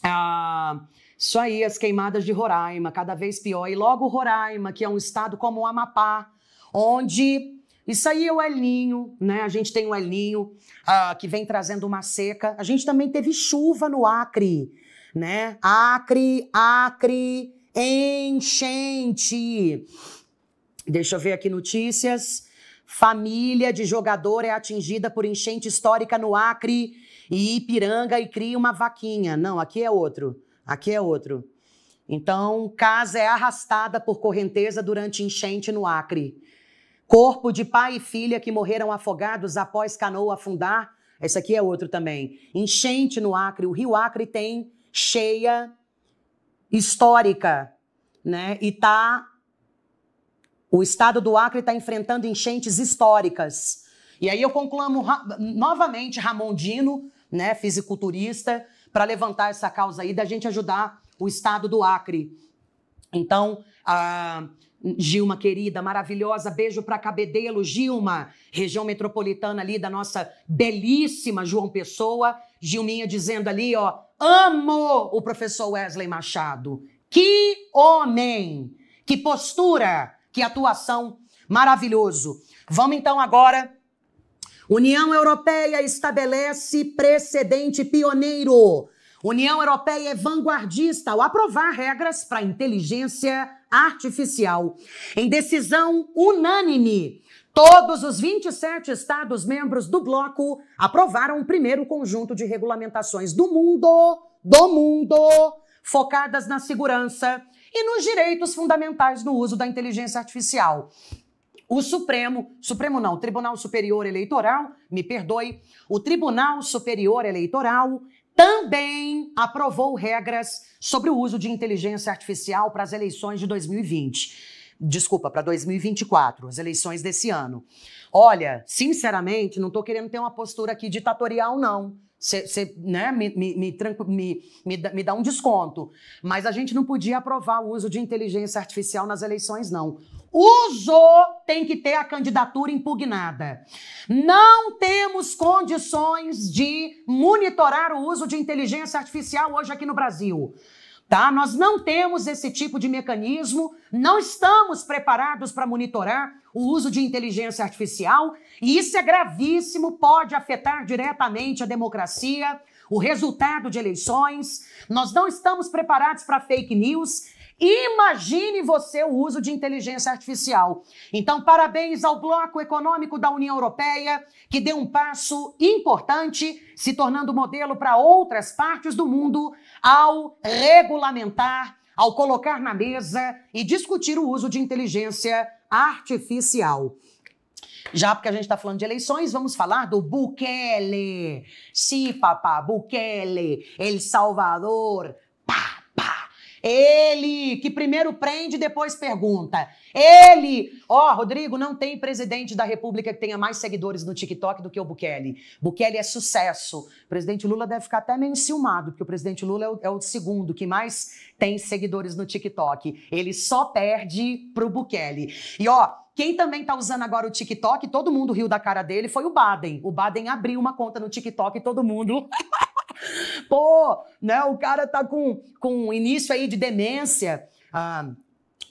Ah, isso aí, as queimadas de Roraima, cada vez pior. E logo Roraima, que é um estado como o Amapá, onde isso aí é o Elinho, né? A gente tem o Elinho ah, que vem trazendo uma seca. A gente também teve chuva no Acre, né? Acre, Acre, enchente. Deixa eu ver aqui notícias. Família de jogador é atingida por enchente histórica no Acre e Ipiranga e cria uma vaquinha. Não, aqui é outro. Aqui é outro. Então, casa é arrastada por correnteza durante enchente no Acre. Corpo de pai e filha que morreram afogados após canoa afundar. Esse aqui é outro também. Enchente no Acre. O Rio Acre tem cheia histórica, né? E tá o estado do Acre está enfrentando enchentes históricas. E aí eu conclamo novamente Ramon Dino, né, fisiculturista, para levantar essa causa aí da gente ajudar o estado do Acre. Então, a Gilma querida, maravilhosa, beijo para Cabedelo, Gilma, região metropolitana ali da nossa belíssima João Pessoa. Gilminha dizendo ali, ó, amo o professor Wesley Machado. Que homem! Que postura! Que atuação maravilhoso. Vamos então agora. União Europeia estabelece precedente pioneiro. União Europeia é vanguardista ao aprovar regras para inteligência artificial. Em decisão unânime, todos os 27 estados membros do bloco aprovaram o primeiro conjunto de regulamentações do mundo, do mundo, focadas na segurança e nos direitos fundamentais no uso da inteligência artificial. O Supremo, Supremo não, Tribunal Superior Eleitoral, me perdoe, o Tribunal Superior Eleitoral também aprovou regras sobre o uso de inteligência artificial para as eleições de 2020 desculpa, para 2024, as eleições desse ano. Olha, sinceramente, não estou querendo ter uma postura aqui ditatorial, não. Você né, me, me, me, me, dá, me dá um desconto. Mas a gente não podia aprovar o uso de inteligência artificial nas eleições, não. Usou tem que ter a candidatura impugnada. Não temos condições de monitorar o uso de inteligência artificial hoje aqui no Brasil. Tá? Nós não temos esse tipo de mecanismo, não estamos preparados para monitorar o uso de inteligência artificial, e isso é gravíssimo, pode afetar diretamente a democracia, o resultado de eleições. Nós não estamos preparados para fake news, Imagine você o uso de inteligência artificial. Então, parabéns ao Bloco Econômico da União Europeia, que deu um passo importante, se tornando modelo para outras partes do mundo, ao regulamentar, ao colocar na mesa e discutir o uso de inteligência artificial. Já porque a gente está falando de eleições, vamos falar do Bukele. Sim, sí, papá, Bukele, El Salvador. Pá, ele que primeiro prende e depois pergunta. Ele, ó, oh, Rodrigo, não tem presidente da República que tenha mais seguidores no TikTok do que o Bukele. Bukele é sucesso. O presidente Lula deve ficar até meio enciumado, porque o presidente Lula é o, é o segundo que mais tem seguidores no TikTok. Ele só perde pro Bukele. E ó, quem também tá usando agora o TikTok, todo mundo riu da cara dele, foi o Baden. O Baden abriu uma conta no TikTok e todo mundo [laughs] Pô, né? O cara tá com, com início aí de demência. Ah,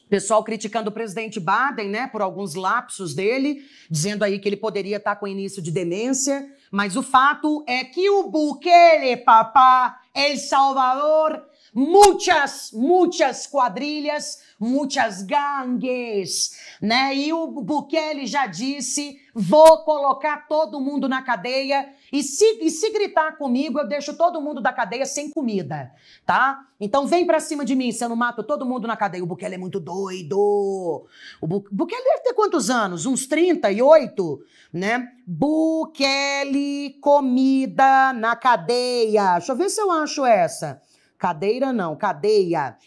pessoal criticando o presidente Biden, né, por alguns lapsos dele, dizendo aí que ele poderia estar tá com início de demência, mas o fato é que o Bukele, papá, El Salvador, muitas, muitas quadrilhas, muitas gangues, né? E o Bukele já disse: vou colocar todo mundo na cadeia e se, e se gritar comigo, eu deixo todo mundo da cadeia sem comida, tá? Então vem pra cima de mim, se eu não mato todo mundo na cadeia. O Bukele é muito doido. O Bu Bukele deve ter quantos anos? Uns 38, né? Bukele comida na cadeia. Deixa eu ver se eu acho essa. Cadeira não, cadeia.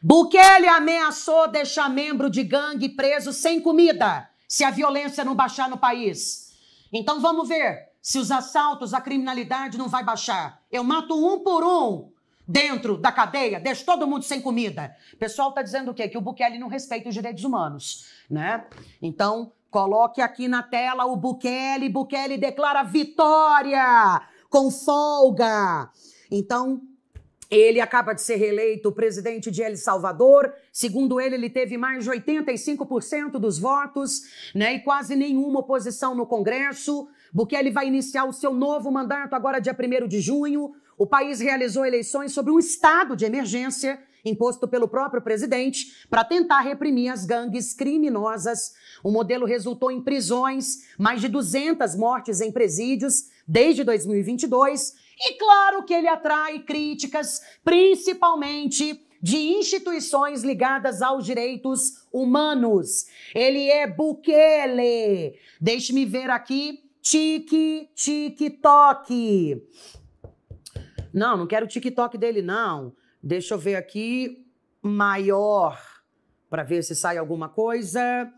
Bukele ameaçou deixar membro de gangue preso sem comida se a violência não baixar no país. Então vamos ver se os assaltos, a criminalidade não vai baixar. Eu mato um por um dentro da cadeia, deixo todo mundo sem comida. O pessoal está dizendo o quê? Que o Bukele não respeita os direitos humanos, né? Então, coloque aqui na tela o Bukele. Bukele declara vitória com folga. Então, ele acaba de ser reeleito presidente de El Salvador. Segundo ele, ele teve mais de 85% dos votos, né, e quase nenhuma oposição no Congresso. Bukele vai iniciar o seu novo mandato agora dia 1 de junho. O país realizou eleições sobre um estado de emergência imposto pelo próprio presidente para tentar reprimir as gangues criminosas. O modelo resultou em prisões, mais de 200 mortes em presídios desde 2022 e claro que ele atrai críticas, principalmente de instituições ligadas aos direitos humanos. Ele é Bukele. Deixe-me ver aqui. Tique, TikTok. Não, não quero o TikTok dele, não. Deixa eu ver aqui. Maior. Para ver se sai alguma coisa.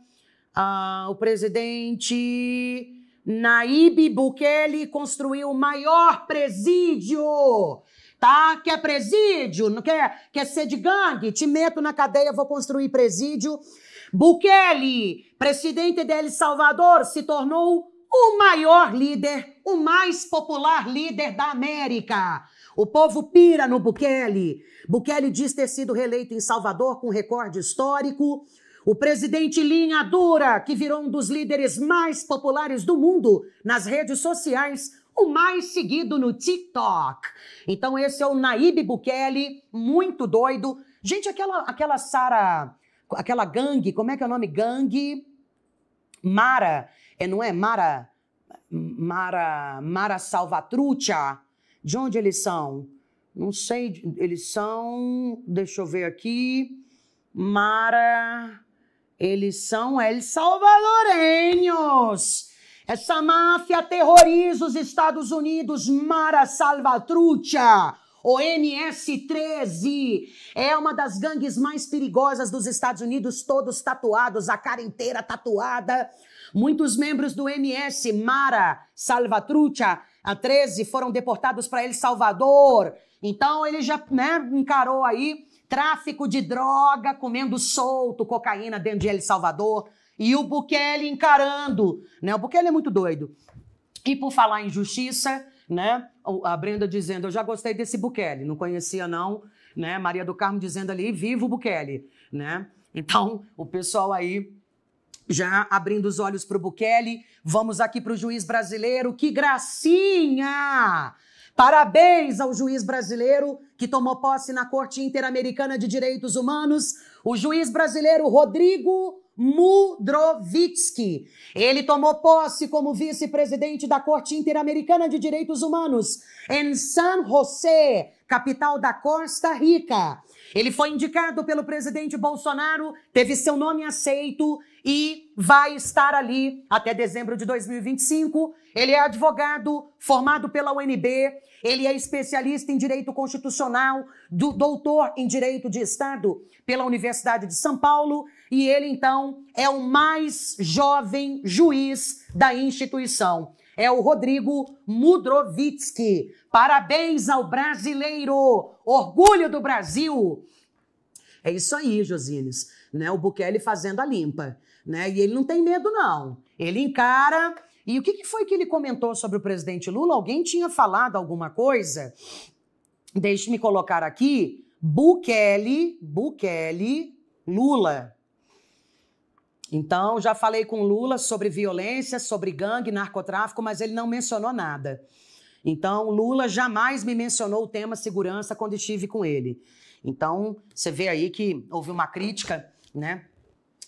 Ah, o presidente Naíbe Bukele construiu o maior presídio, tá? Quer presídio? Não quer, quer ser de gangue? Te meto na cadeia, vou construir presídio. Bukele, presidente de El Salvador, se tornou o maior líder, o mais popular líder da América. O povo pira no Bukele. Bukele diz ter sido reeleito em Salvador com recorde histórico. O presidente Linha Dura, que virou um dos líderes mais populares do mundo nas redes sociais, o mais seguido no TikTok. Então esse é o Naib Bukele, muito doido. Gente, aquela aquela Sara, aquela gangue, como é que é o nome? Gangue Mara, é, não é Mara Mara Mara Salvatrucha. De onde eles são? Não sei, eles são, deixa eu ver aqui. Mara eles são El Salvadorenhos. Essa máfia terroriza os Estados Unidos, Mara Salvatrucha. O MS-13 é uma das gangues mais perigosas dos Estados Unidos, todos tatuados, a cara inteira tatuada. Muitos membros do MS Mara Salvatrucha, a 13, foram deportados para El Salvador. Então ele já né, encarou aí tráfico de droga comendo solto, cocaína dentro de El Salvador, e o Bukele encarando, né? O Bukele é muito doido. E por falar em justiça, né? A Brenda dizendo, eu já gostei desse Bukele, não conhecia não, né? Maria do Carmo dizendo ali, vivo o Bukele, né? Então, o pessoal aí já abrindo os olhos para o Bukele, vamos aqui para o juiz brasileiro. Que gracinha! Parabéns ao juiz brasileiro que tomou posse na Corte Interamericana de Direitos Humanos, o juiz brasileiro Rodrigo Mudrovitsky. Ele tomou posse como vice-presidente da Corte Interamericana de Direitos Humanos em San José, capital da Costa Rica. Ele foi indicado pelo presidente Bolsonaro, teve seu nome aceito e vai estar ali até dezembro de 2025. Ele é advogado, formado pela UNB, ele é especialista em direito constitucional, do, doutor em direito de Estado pela Universidade de São Paulo, e ele então é o mais jovem juiz da instituição é o Rodrigo Mudrovitsky. Parabéns ao brasileiro! Orgulho do Brasil! É isso aí, Josines. Né? O Bukele fazendo a limpa. Né? E ele não tem medo, não. Ele encara. E o que, que foi que ele comentou sobre o presidente Lula? Alguém tinha falado alguma coisa? Deixe-me colocar aqui. Bukele, Bukele, Lula. Então, já falei com Lula sobre violência, sobre gangue, narcotráfico, mas ele não mencionou nada. Então, Lula jamais me mencionou o tema segurança quando estive com ele. Então, você vê aí que houve uma crítica, né?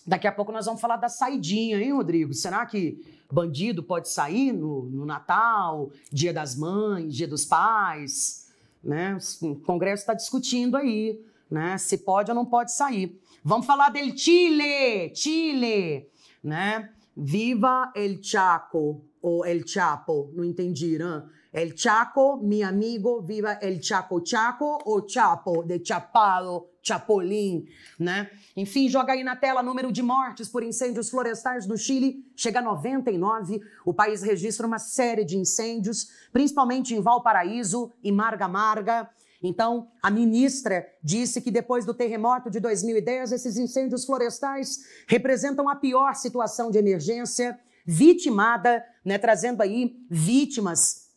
Daqui a pouco nós vamos falar da saidinha, hein, Rodrigo? Será que bandido pode sair no, no Natal, Dia das Mães, Dia dos Pais? Né? O Congresso está discutindo aí, né? Se pode ou não pode sair. Vamos falar do Chile, Chile, né? Viva el Chaco, ou el Chapo, não entendi, né? El Chaco, mi amigo, viva el Chaco Chaco, ou Chapo, de Chapado, Chapolin, né? Enfim, joga aí na tela número de mortes por incêndios florestais no Chile, chega a 99. O país registra uma série de incêndios, principalmente em Valparaíso e Marga Marga. Então, a ministra disse que depois do terremoto de 2010, esses incêndios florestais representam a pior situação de emergência vitimada, né, trazendo aí vítimas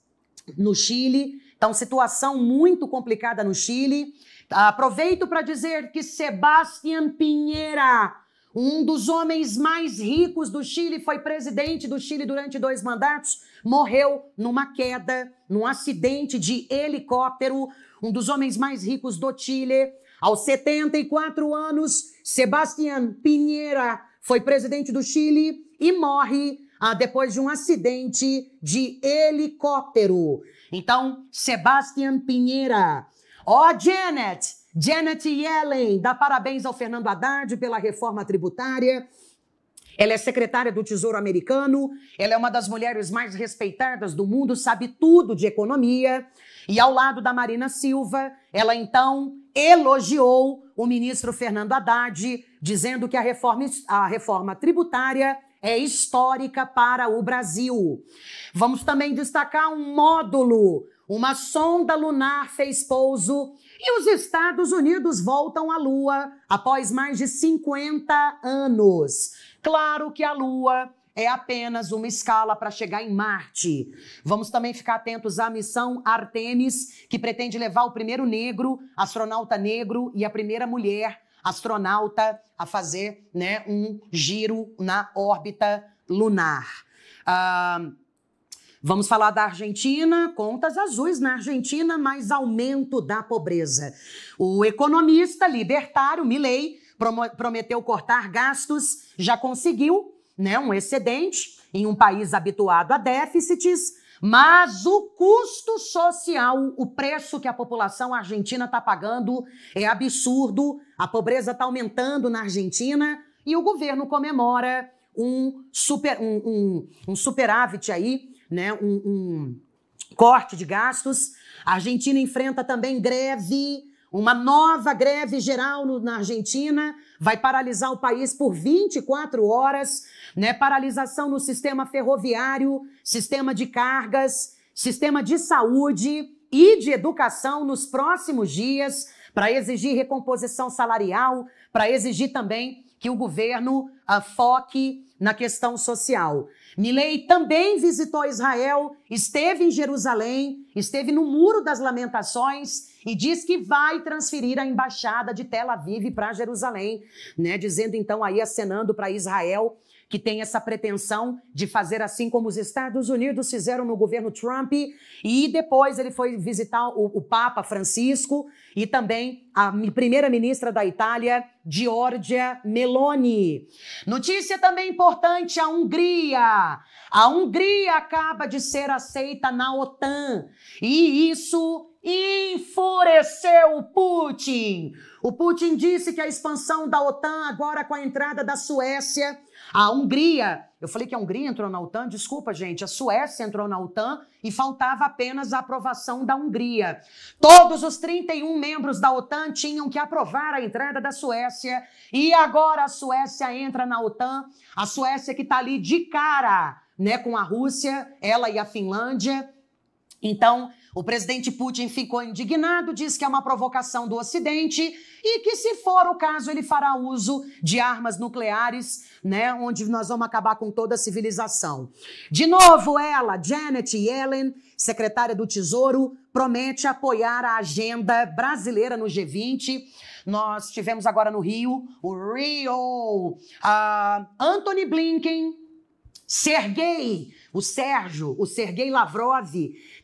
no Chile. Então, situação muito complicada no Chile. Aproveito para dizer que Sebastião Pinheira um dos homens mais ricos do Chile foi presidente do Chile durante dois mandatos, morreu numa queda, num acidente de helicóptero. Um dos homens mais ricos do Chile. Aos 74 anos, Sebastián Pinheira foi presidente do Chile e morre ah, depois de um acidente de helicóptero. Então, Sebastián Pinheira. Ó, oh, Janet! Janet Yellen dá parabéns ao Fernando Haddad pela reforma tributária. Ela é secretária do Tesouro Americano, ela é uma das mulheres mais respeitadas do mundo, sabe tudo de economia. E ao lado da Marina Silva, ela então elogiou o ministro Fernando Haddad, dizendo que a reforma, a reforma tributária é histórica para o Brasil. Vamos também destacar um módulo. Uma sonda lunar fez pouso e os Estados Unidos voltam à Lua após mais de 50 anos. Claro que a Lua é apenas uma escala para chegar em Marte. Vamos também ficar atentos à missão Artemis, que pretende levar o primeiro negro, astronauta negro, e a primeira mulher astronauta a fazer né, um giro na órbita lunar. Uh, Vamos falar da Argentina, contas azuis na Argentina, mas aumento da pobreza. O economista libertário Milley prometeu cortar gastos, já conseguiu, né, um excedente em um país habituado a déficits, mas o custo social, o preço que a população argentina está pagando é absurdo. A pobreza está aumentando na Argentina e o governo comemora um, super, um, um, um superávit aí né, um, um corte de gastos. A Argentina enfrenta também greve, uma nova greve geral no, na Argentina, vai paralisar o país por 24 horas, né? Paralisação no sistema ferroviário, sistema de cargas, sistema de saúde e de educação nos próximos dias, para exigir recomposição salarial, para exigir também que o governo uh, foque na questão social. Milei também visitou Israel, esteve em Jerusalém, esteve no Muro das Lamentações e diz que vai transferir a embaixada de Tel Aviv para Jerusalém, né? Dizendo então aí acenando para Israel que tem essa pretensão de fazer assim como os Estados Unidos fizeram no governo Trump. E depois ele foi visitar o, o Papa Francisco e também a primeira-ministra da Itália, Giorgia Meloni. Notícia também importante: a Hungria. A Hungria acaba de ser aceita na OTAN. E isso enfureceu o Putin. O Putin disse que a expansão da OTAN, agora com a entrada da Suécia, a Hungria, eu falei que a Hungria entrou na OTAN, desculpa, gente, a Suécia entrou na OTAN e faltava apenas a aprovação da Hungria. Todos os 31 membros da OTAN tinham que aprovar a entrada da Suécia e agora a Suécia entra na OTAN, a Suécia que está ali de cara, né, com a Rússia, ela e a Finlândia. Então, o presidente Putin ficou indignado, diz que é uma provocação do Ocidente e que, se for o caso, ele fará uso de armas nucleares, né, onde nós vamos acabar com toda a civilização. De novo, ela, Janet Yellen, secretária do Tesouro, promete apoiar a agenda brasileira no G20. Nós tivemos agora no Rio o Rio, uh, Anthony Blinken, Sergei o Sérgio, o Sergei Lavrov,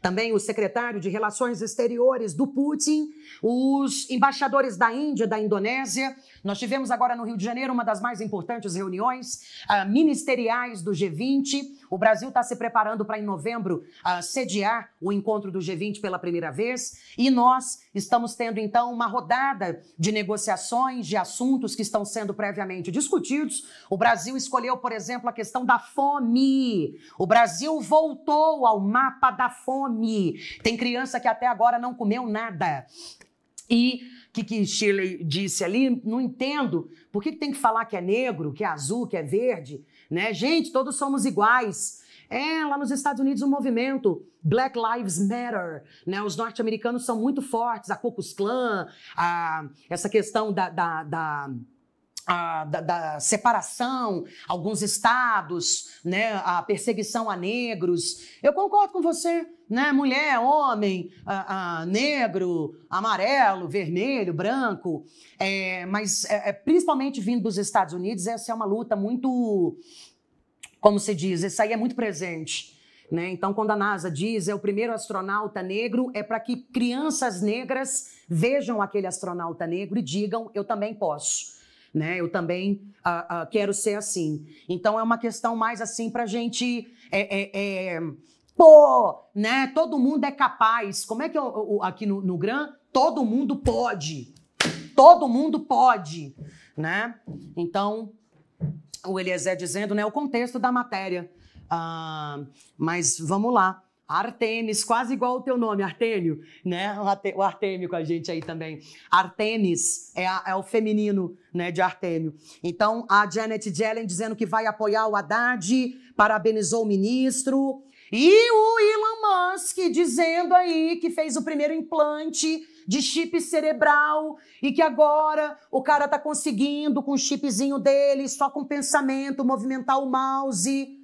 também o secretário de Relações Exteriores do Putin, os embaixadores da Índia, da Indonésia, nós tivemos agora no Rio de Janeiro uma das mais importantes reuniões uh, ministeriais do G20. O Brasil está se preparando para, em novembro, uh, sediar o encontro do G20 pela primeira vez. E nós estamos tendo, então, uma rodada de negociações, de assuntos que estão sendo previamente discutidos. O Brasil escolheu, por exemplo, a questão da fome. O Brasil voltou ao mapa da fome. Tem criança que até agora não comeu nada. E que, que Shirley disse ali, não entendo. Por que, que tem que falar que é negro, que é azul, que é verde? Né? Gente, todos somos iguais. É, lá nos Estados Unidos o um movimento Black Lives Matter, né? Os norte-americanos são muito fortes, a Ku Klux Klan, a, essa questão da, da, da da, da, separação, alguns estados, né, a perseguição a negros. Eu concordo com você, né? Mulher, homem, negro, amarelo, vermelho, branco. É, mas é, é, principalmente vindo dos Estados Unidos, essa é uma luta muito, como se diz, isso aí é muito presente. Né? Então, quando a NASA diz é o primeiro astronauta negro, é para que crianças negras vejam aquele astronauta negro e digam eu também posso né? Eu também uh, uh, quero ser assim. Então é uma questão mais assim para gente é, é, é, pô, né? Todo mundo é capaz. Como é que eu, é eu aqui no, no Gran todo mundo pode, todo mundo pode, né? Então o Eliezer dizendo, né? O contexto da matéria. Uh, mas vamos lá. Artemis, quase igual o teu nome, Artênio, né? O Artêmio com a gente aí também. Artemis é, a, é, o feminino né, de Artêmio. Então, a Janet Yellen dizendo que vai apoiar o Haddad, parabenizou o ministro. E o Elon Musk dizendo aí que fez o primeiro implante de chip cerebral e que agora o cara tá conseguindo com o chipzinho dele, só com pensamento, movimentar o mouse.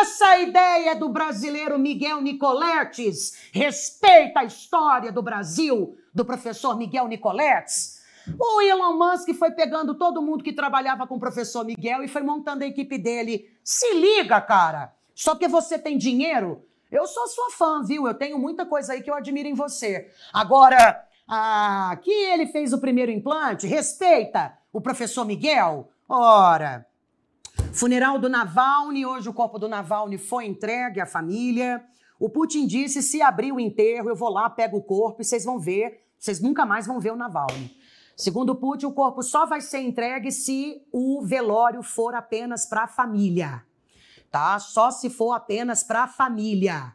Essa ideia do brasileiro Miguel Nicoletes respeita a história do Brasil, do professor Miguel Nicoletes. O Elon Musk foi pegando todo mundo que trabalhava com o professor Miguel e foi montando a equipe dele. Se liga, cara! Só que você tem dinheiro. Eu sou sua fã, viu? Eu tenho muita coisa aí que eu admiro em você. Agora, ah, que ele fez o primeiro implante, respeita o professor Miguel? Ora. Funeral do Navalny, hoje o corpo do Navalny foi entregue à família. O Putin disse: se abrir o enterro, eu vou lá, pego o corpo e vocês vão ver, vocês nunca mais vão ver o Navalny. Segundo o Putin, o corpo só vai ser entregue se o velório for apenas para a família. Tá? Só se for apenas para a família.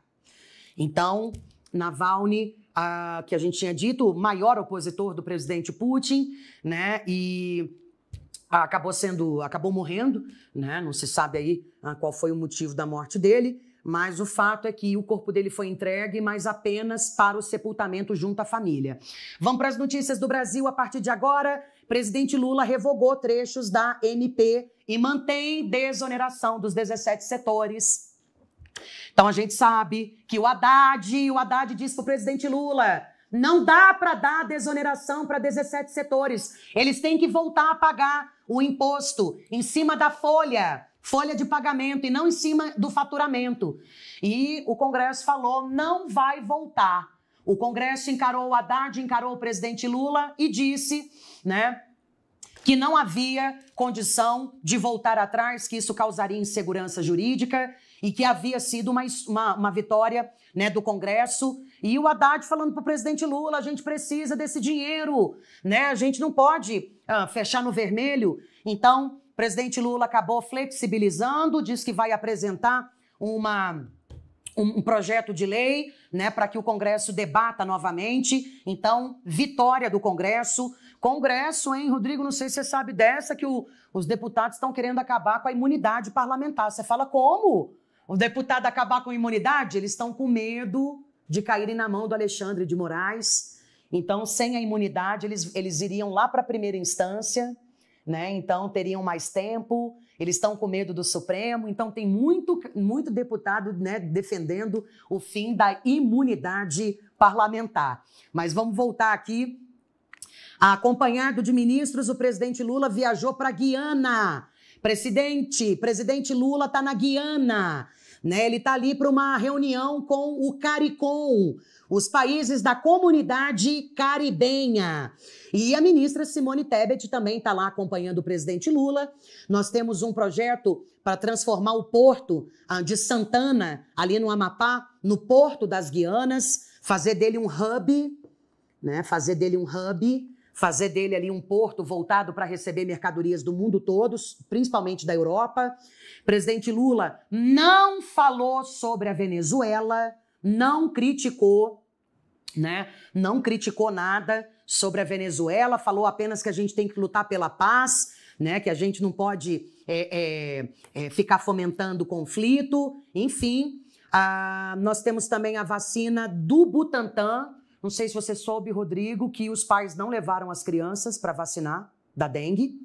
Então, Navalny, ah, que a gente tinha dito, o maior opositor do presidente Putin, né? E acabou sendo, acabou morrendo, né? Não se sabe aí ah, qual foi o motivo da morte dele, mas o fato é que o corpo dele foi entregue, mas apenas para o sepultamento junto à família. Vamos para as notícias do Brasil a partir de agora. Presidente Lula revogou trechos da MP e mantém desoneração dos 17 setores. Então a gente sabe que o Haddad, o Haddad disse para o presidente Lula, não dá para dar desoneração para 17 setores. Eles têm que voltar a pagar o imposto em cima da folha, folha de pagamento e não em cima do faturamento. E o Congresso falou: não vai voltar. O Congresso encarou o Haddad, encarou o presidente Lula e disse, né, que não havia condição de voltar atrás, que isso causaria insegurança jurídica e que havia sido uma, uma, uma vitória né, do Congresso. E o Haddad falando para o presidente Lula: a gente precisa desse dinheiro, né? a gente não pode fechar no vermelho. Então, o presidente Lula acabou flexibilizando, diz que vai apresentar uma um, projeto de lei, né, para que o Congresso debata novamente. Então, vitória do Congresso. Congresso, hein, Rodrigo? Não sei se você sabe dessa, que o, os deputados estão querendo acabar com a imunidade parlamentar. Você fala como? o deputado acabar com a imunidade, eles estão com medo de caírem na mão do Alexandre de Moraes. Então, sem a imunidade, eles, eles iriam lá para a primeira instância, né? Então, teriam mais tempo. Eles estão com medo do Supremo. Então, tem muito, muito deputado né, defendendo o fim da imunidade parlamentar. Mas vamos voltar aqui. Acompanhado de ministros, o presidente Lula viajou para Guiana. Presidente, presidente Lula está na Guiana. Né? Ele está ali para uma reunião com o CARICOM, os países da comunidade caribenha. E a ministra Simone Tebet também está lá acompanhando o presidente Lula. Nós temos um projeto para transformar o porto ah, de Santana, ali no Amapá, no porto das Guianas, fazer dele um hub, né? fazer dele um hub fazer dele ali um porto voltado para receber mercadorias do mundo todo, principalmente da Europa. presidente Lula não falou sobre a Venezuela, não criticou, né? Não criticou nada sobre a Venezuela, falou apenas que a gente tem que lutar pela paz, né? Que a gente não pode é, é, é, ficar fomentando conflito, enfim. Ah, nós temos também a vacina do Butantan, não sei se você soube, Rodrigo, que os pais não levaram as crianças para vacinar da dengue.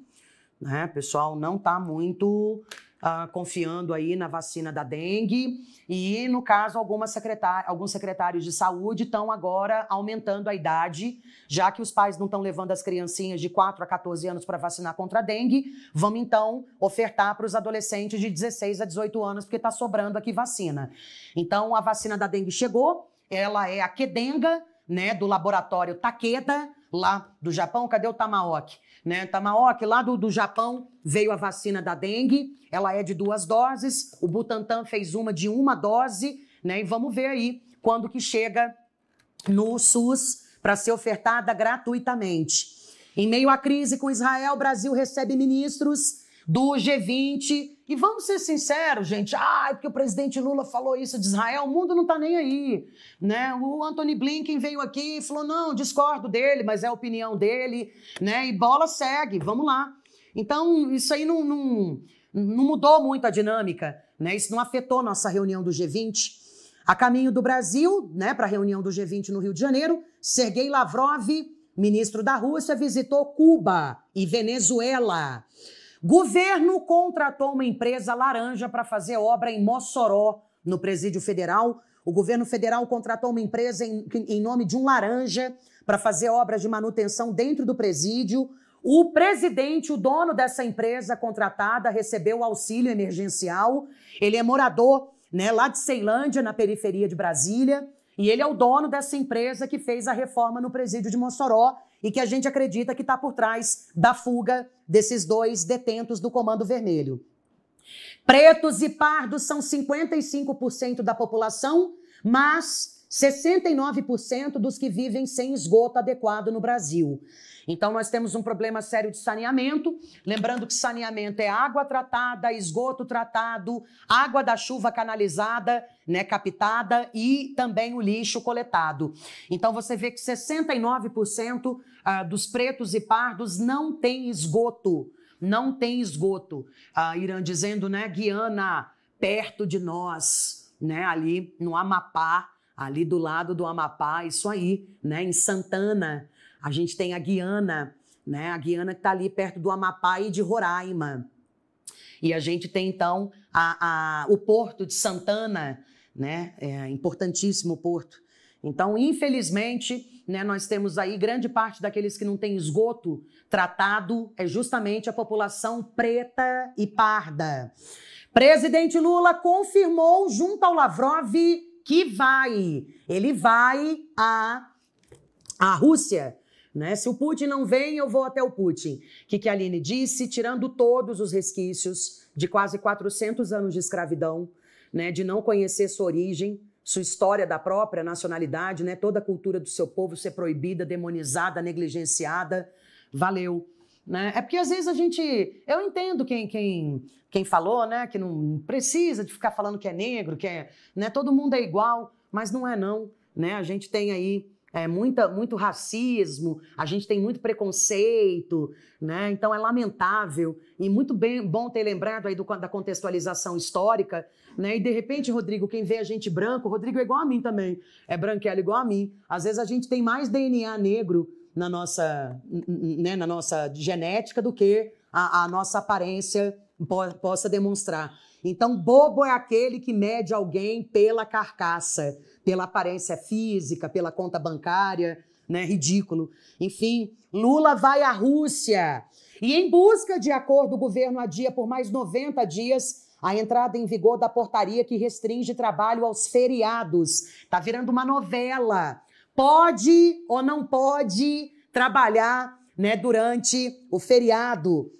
Né? O pessoal não está muito uh, confiando aí na vacina da dengue. E, no caso, secretar alguns secretários de saúde estão agora aumentando a idade, já que os pais não estão levando as criancinhas de 4 a 14 anos para vacinar contra a dengue. Vamos, então, ofertar para os adolescentes de 16 a 18 anos, porque está sobrando aqui vacina. Então, a vacina da dengue chegou, ela é a quedenga né, do laboratório Takeda, lá do Japão. Cadê o Tamaoki? Né? Tamaoki, lá do, do Japão, veio a vacina da dengue. Ela é de duas doses. O Butantan fez uma de uma dose. Né? E vamos ver aí quando que chega no SUS para ser ofertada gratuitamente. Em meio à crise com Israel, o Brasil recebe ministros do G20. E vamos ser sinceros, gente. Ah, é porque o presidente Lula falou isso de Israel, o mundo não está nem aí. Né? O Anthony Blinken veio aqui e falou: não, discordo dele, mas é a opinião dele, né? E bola segue, vamos lá. Então, isso aí não, não, não mudou muito a dinâmica, né? Isso não afetou nossa reunião do G20. A caminho do Brasil, né, para a reunião do G20 no Rio de Janeiro, Sergei Lavrov, ministro da Rússia, visitou Cuba e Venezuela. Governo contratou uma empresa laranja para fazer obra em Mossoró, no Presídio Federal. O governo federal contratou uma empresa em, em nome de um laranja para fazer obras de manutenção dentro do presídio. O presidente, o dono dessa empresa contratada, recebeu auxílio emergencial. Ele é morador né, lá de Ceilândia, na periferia de Brasília. E ele é o dono dessa empresa que fez a reforma no presídio de Mossoró e que a gente acredita que está por trás da fuga desses dois detentos do Comando Vermelho. Pretos e pardos são 55% da população, mas 69% dos que vivem sem esgoto adequado no Brasil. Então, nós temos um problema sério de saneamento. Lembrando que saneamento é água tratada, esgoto tratado, água da chuva canalizada, né, captada e também o lixo coletado. Então, você vê que 69% ah, dos pretos e pardos não tem esgoto. Não tem esgoto. Ah, Irã dizendo, né, Guiana, perto de nós, né, ali no Amapá, ali do lado do Amapá, isso aí, né, em Santana, a gente tem a Guiana, né? A Guiana que está ali perto do Amapá e de Roraima. E a gente tem então a, a, o porto de Santana, né? É, importantíssimo porto. Então, infelizmente, né, nós temos aí grande parte daqueles que não têm esgoto tratado é justamente a população preta e parda. Presidente Lula confirmou junto ao Lavrov que vai, ele vai à, à Rússia né? Se o Putin não vem, eu vou até o Putin. O que, que a Aline disse? Tirando todos os resquícios de quase 400 anos de escravidão, né? de não conhecer sua origem, sua história da própria nacionalidade, né? toda a cultura do seu povo ser proibida, demonizada, negligenciada. Valeu. Né? É porque às vezes a gente. Eu entendo quem, quem, quem falou, né? Que não precisa de ficar falando que é negro, que é. Né? Todo mundo é igual, mas não é, não. Né? A gente tem aí é, muita, muito racismo, a gente tem muito preconceito, né? Então é lamentável e muito bem, bom ter lembrado aí do, da contextualização histórica, né? E de repente, Rodrigo, quem vê a gente branco, Rodrigo é igual a mim também, é branquelo igual a mim. Às vezes a gente tem mais DNA negro na nossa, né, na nossa genética do que a, a nossa aparência possa demonstrar. Então, bobo é aquele que mede alguém pela carcaça, pela aparência física, pela conta bancária, né? Ridículo. Enfim, Lula vai à Rússia e, em busca de acordo, o governo adia por mais 90 dias a entrada em vigor da portaria que restringe trabalho aos feriados. Tá virando uma novela. Pode ou não pode trabalhar, né, durante o feriado.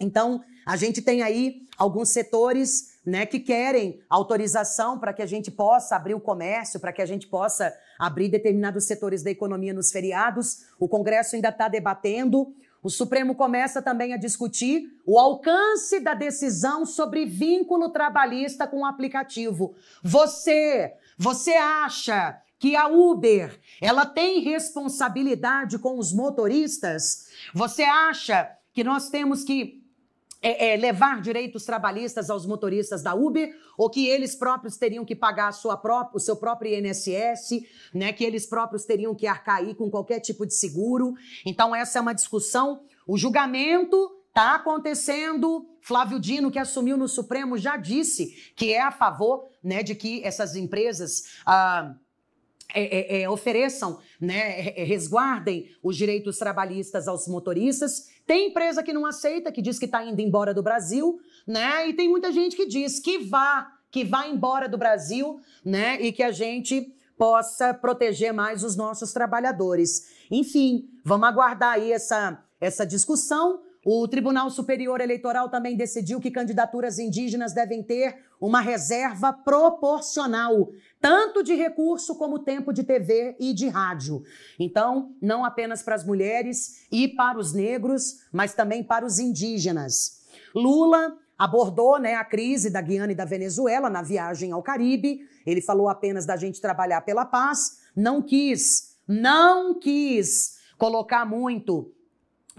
Então, a gente tem aí alguns setores né, que querem autorização para que a gente possa abrir o comércio, para que a gente possa abrir determinados setores da economia nos feriados. O Congresso ainda está debatendo. O Supremo começa também a discutir o alcance da decisão sobre vínculo trabalhista com o aplicativo. Você, você acha que a Uber, ela tem responsabilidade com os motoristas? Você acha que nós temos que é, é, levar direitos trabalhistas aos motoristas da Uber ou que eles próprios teriam que pagar própria, o seu próprio INSS, né, que eles próprios teriam que arcar aí com qualquer tipo de seguro. Então essa é uma discussão. O julgamento está acontecendo. Flávio Dino, que assumiu no Supremo, já disse que é a favor né, de que essas empresas ah, é, é, é ofereçam, né, é, resguardem os direitos trabalhistas aos motoristas tem empresa que não aceita, que diz que está indo embora do Brasil, né? E tem muita gente que diz que vá, que vá embora do Brasil, né? E que a gente possa proteger mais os nossos trabalhadores. Enfim, vamos aguardar aí essa, essa discussão. O Tribunal Superior Eleitoral também decidiu que candidaturas indígenas devem ter uma reserva proporcional, tanto de recurso como tempo de TV e de rádio. Então, não apenas para as mulheres e para os negros, mas também para os indígenas. Lula abordou né, a crise da Guiana e da Venezuela na viagem ao Caribe. Ele falou apenas da gente trabalhar pela paz. Não quis, não quis colocar muito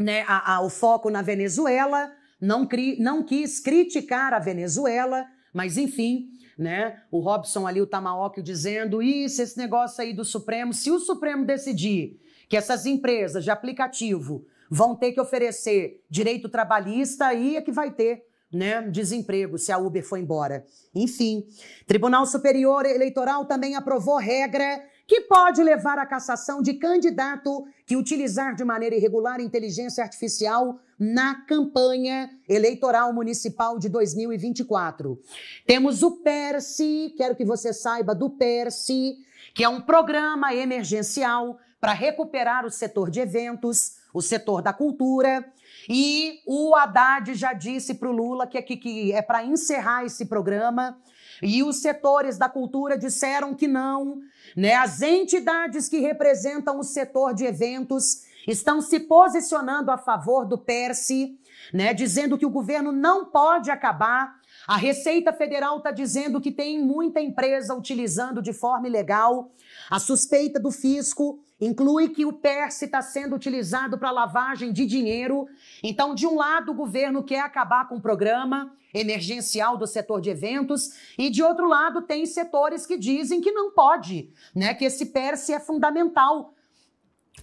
né, a, a, o foco na Venezuela, não, cri, não quis criticar a Venezuela, mas enfim, né, o Robson ali, o Tamaóquio, dizendo: isso, esse negócio aí do Supremo, se o Supremo decidir que essas empresas de aplicativo vão ter que oferecer direito trabalhista, aí é que vai ter né, desemprego se a Uber foi embora. Enfim, Tribunal Superior Eleitoral também aprovou regra que pode levar à cassação de candidato que utilizar de maneira irregular inteligência artificial na campanha eleitoral municipal de 2024. Temos o PERSI, quero que você saiba do PERSI, que é um programa emergencial para recuperar o setor de eventos, o setor da cultura. E o Haddad já disse para o Lula que é, que, que é para encerrar esse programa e os setores da cultura disseram que não, né? As entidades que representam o setor de eventos estão se posicionando a favor do PERSI, né? Dizendo que o governo não pode acabar. A Receita Federal está dizendo que tem muita empresa utilizando de forma ilegal. A suspeita do fisco inclui que o PERS está sendo utilizado para lavagem de dinheiro. Então, de um lado, o governo quer acabar com o programa, emergencial do setor de eventos, e de outro lado tem setores que dizem que não pode, né, que esse PERSE é fundamental.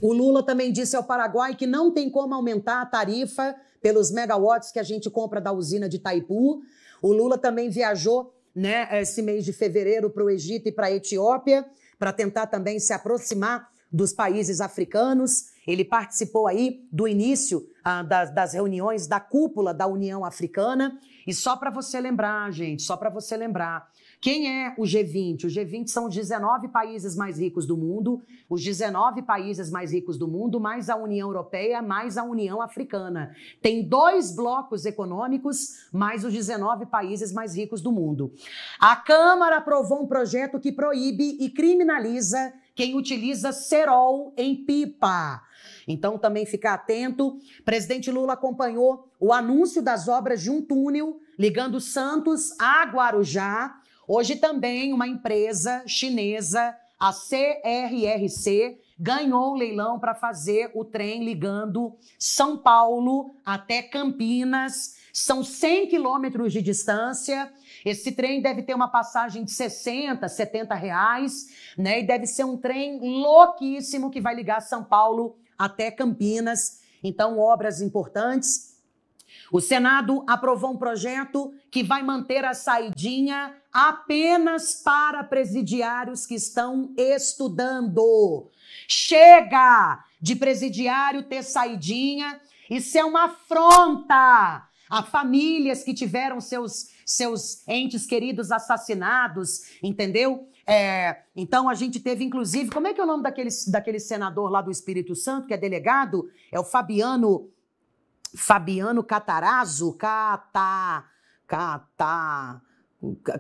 O Lula também disse ao Paraguai que não tem como aumentar a tarifa pelos megawatts que a gente compra da usina de Itaipu. O Lula também viajou, né, esse mês de fevereiro para o Egito e para a Etiópia, para tentar também se aproximar dos países africanos. Ele participou aí do início ah, das, das reuniões da cúpula da União Africana. E só para você lembrar, gente, só para você lembrar, quem é o G20? O G20 são os 19 países mais ricos do mundo, os 19 países mais ricos do mundo, mais a União Europeia, mais a União Africana. Tem dois blocos econômicos, mais os 19 países mais ricos do mundo. A Câmara aprovou um projeto que proíbe e criminaliza quem utiliza cerol em pipa. Então, também ficar atento. Presidente Lula acompanhou o anúncio das obras de um túnel ligando Santos a Guarujá. Hoje também uma empresa chinesa, a CRRC, ganhou o leilão para fazer o trem ligando São Paulo até Campinas. São 100 quilômetros de distância. Esse trem deve ter uma passagem de 60, 70 reais, né? E deve ser um trem louquíssimo que vai ligar São Paulo até Campinas. Então, obras importantes. O Senado aprovou um projeto que vai manter a saidinha apenas para presidiários que estão estudando. Chega de presidiário ter saidinha, isso é uma afronta a famílias que tiveram seus seus entes queridos assassinados, entendeu? É, então a gente teve, inclusive, como é que é o nome daquele, daquele senador lá do Espírito Santo, que é delegado? É o Fabiano. Fabiano Catarazzo, Cata. Cata.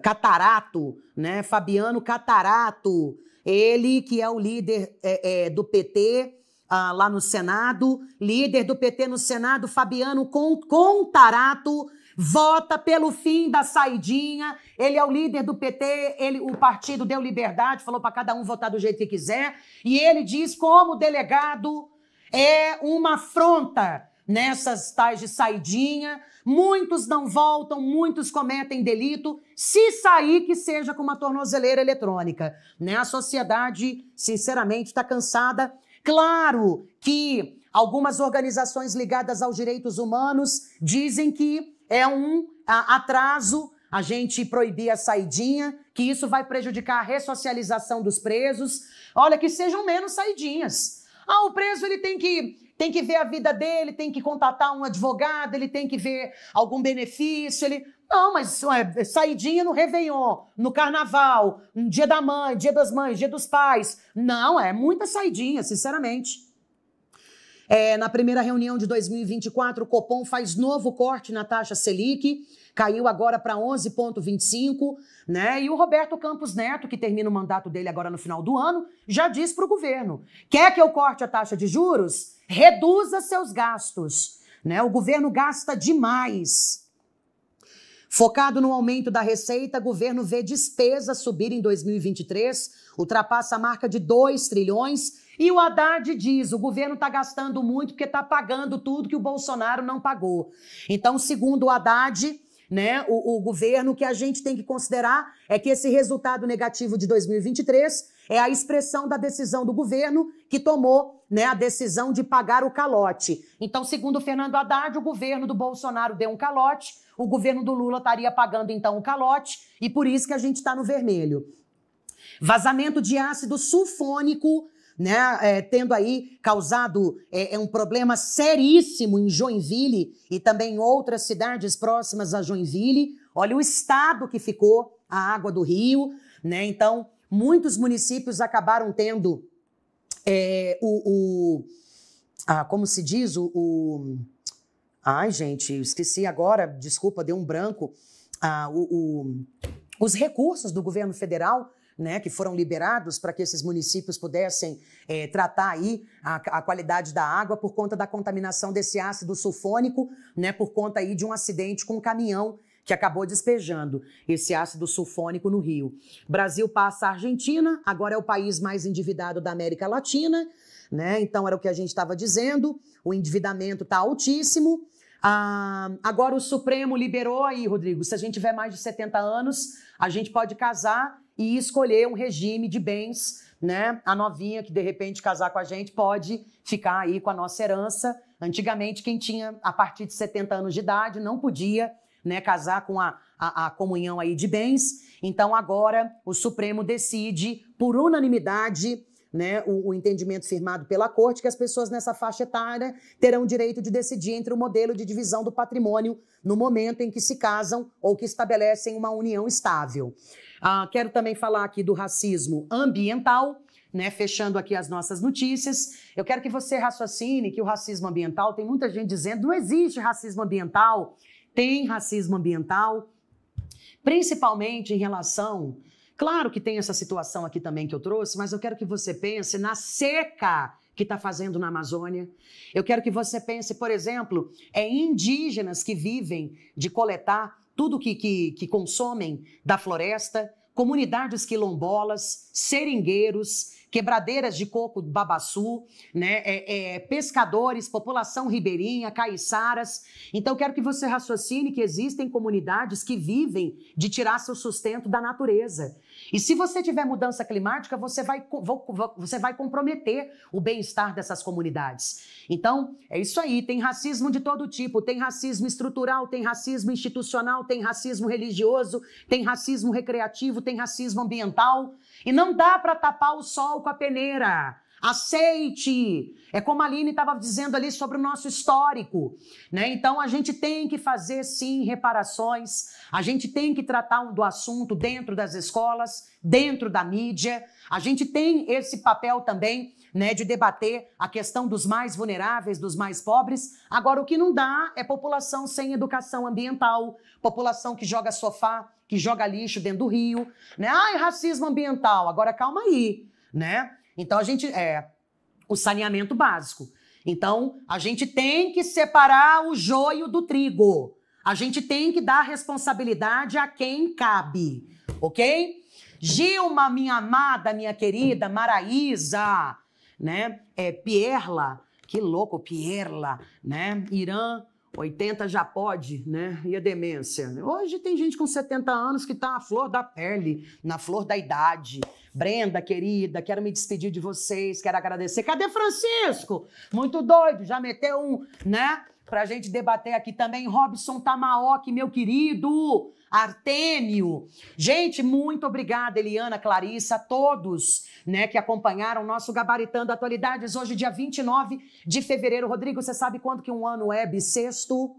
Catarato, né? Fabiano Catarato, ele que é o líder é, é, do PT ah, lá no Senado, líder do PT no Senado, Fabiano Contarato, vota pelo fim da saidinha. Ele é o líder do PT, ele, o partido deu liberdade, falou para cada um votar do jeito que quiser. E ele diz como delegado é uma afronta nessas tais de saidinha. Muitos não voltam, muitos cometem delito. Se sair, que seja com uma tornozeleira eletrônica. Né? A sociedade, sinceramente, está cansada. Claro que algumas organizações ligadas aos direitos humanos dizem que é um atraso a gente proibir a saidinha, que isso vai prejudicar a ressocialização dos presos. Olha, que sejam menos saidinhas. Ah, o preso ele tem que tem que ver a vida dele, tem que contatar um advogado, ele tem que ver algum benefício, ele não, mas ué, saidinha no Réveillon, no Carnaval, no Dia da Mãe, Dia das Mães, Dia dos Pais. Não, é muita saidinha, sinceramente. É, na primeira reunião de 2024, o Copom faz novo corte na taxa Selic, caiu agora para 11,25, né? E o Roberto Campos Neto, que termina o mandato dele agora no final do ano, já diz para o governo: quer que eu corte a taxa de juros? Reduza seus gastos. Né? O governo gasta demais. Focado no aumento da receita, o governo vê despesa subir em 2023, ultrapassa a marca de 2 trilhões e o Haddad diz: o governo está gastando muito porque está pagando tudo que o Bolsonaro não pagou. Então, segundo o Haddad, né, o, o governo, o que a gente tem que considerar é que esse resultado negativo de 2023 é a expressão da decisão do governo que tomou né, a decisão de pagar o calote. Então, segundo Fernando Haddad, o governo do Bolsonaro deu um calote, o governo do Lula estaria pagando então o um calote, e por isso que a gente está no vermelho. Vazamento de ácido sulfônico né, é, tendo aí causado é, é, um problema seríssimo em Joinville e também em outras cidades próximas a Joinville. Olha o estado que ficou a água do rio, né? Então, muitos municípios acabaram tendo é, o, o ah, como se diz, o, o, ai gente, esqueci agora, desculpa, deu um branco, ah, o, o os recursos do governo federal né, que foram liberados para que esses municípios pudessem é, tratar aí a, a, qualidade da água por conta da contaminação desse ácido sulfônico, né, por conta aí de um acidente com um caminhão que acabou despejando esse ácido sulfônico no Rio. Brasil passa a Argentina, agora é o país mais endividado da América Latina, né? Então era o que a gente estava dizendo, o endividamento está altíssimo. Ah, agora o Supremo liberou aí, Rodrigo, se a gente tiver mais de 70 anos, a gente pode casar e escolher um regime de bens, né? A novinha que de repente casar com a gente pode ficar aí com a nossa herança. Antigamente, quem tinha a partir de 70 anos de idade não podia né, casar com a, a, a, comunhão aí de bens. Então, agora o Supremo decide, por unanimidade, né, o, o, entendimento firmado pela Corte, que as pessoas nessa faixa etária terão direito de decidir entre o modelo de divisão do patrimônio no momento em que se casam ou que estabelecem uma união estável. Ah, quero também falar aqui do racismo ambiental. Né, fechando aqui as nossas notícias, eu quero que você raciocine que o racismo ambiental, tem muita gente dizendo, não existe racismo ambiental, tem racismo ambiental, principalmente em relação, claro que tem essa situação aqui também que eu trouxe, mas eu quero que você pense na seca que está fazendo na Amazônia. Eu quero que você pense, por exemplo, em é indígenas que vivem de coletar tudo que, que, que consomem da floresta, comunidades quilombolas, seringueiros, quebradeiras de coco do Babaçu, né? É, é, pescadores, população ribeirinha, caiçaras. Então, quero que você raciocine que existem comunidades que vivem de tirar seu sustento da natureza. E se você tiver mudança climática, você vai, você vai comprometer o bem-estar dessas comunidades. Então, é isso aí. Tem racismo de todo tipo: tem racismo estrutural, tem racismo institucional, tem racismo religioso, tem racismo recreativo, tem racismo ambiental. E não dá para tapar o sol com a peneira. Aceite! É como a Aline estava dizendo ali sobre o nosso histórico. Né? Então a gente tem que fazer sim reparações, a gente tem que tratar do assunto dentro das escolas, dentro da mídia. A gente tem esse papel também né, de debater a questão dos mais vulneráveis, dos mais pobres. Agora, o que não dá é população sem educação ambiental, população que joga sofá, que joga lixo dentro do rio, né? Ai, racismo ambiental. Agora calma aí, né? Então a gente é o saneamento básico. Então a gente tem que separar o joio do trigo. A gente tem que dar responsabilidade a quem cabe, ok? Gilma, minha amada, minha querida, Maraísa, né? É, Pierla, que louco, Pierla, né? Irã, 80 já pode, né? E a demência? Hoje tem gente com 70 anos que tá na flor da pele, na flor da idade. Brenda, querida, quero me despedir de vocês, quero agradecer. Cadê Francisco? Muito doido, já meteu um, né? Pra gente debater aqui também. Robson Tamaoki, meu querido. Artêmio. Gente, muito obrigada, Eliana, Clarissa, a todos né, que acompanharam o nosso Gabaritando Atualidades. Hoje, dia 29 de fevereiro. Rodrigo, você sabe quando que um ano é bissexto?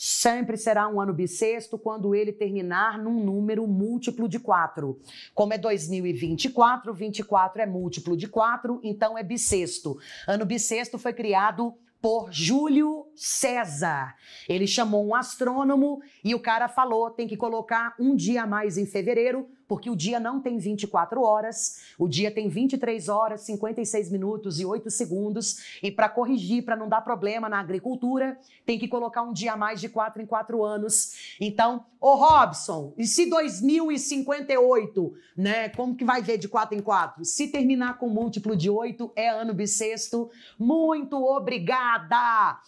sempre será um ano bissexto quando ele terminar num número múltiplo de 4. Como é 2024, 24 é múltiplo de 4, então é bissexto. Ano bissexto foi criado por Júlio César. Ele chamou um astrônomo e o cara falou: tem que colocar um dia a mais em fevereiro porque o dia não tem 24 horas, o dia tem 23 horas, 56 minutos e 8 segundos. E para corrigir, para não dar problema na agricultura, tem que colocar um dia a mais de 4 em 4 anos. Então, ô Robson, e se 2058, né? Como que vai ver de 4 em 4? Se terminar com múltiplo de 8, é ano bissexto. Muito obrigada!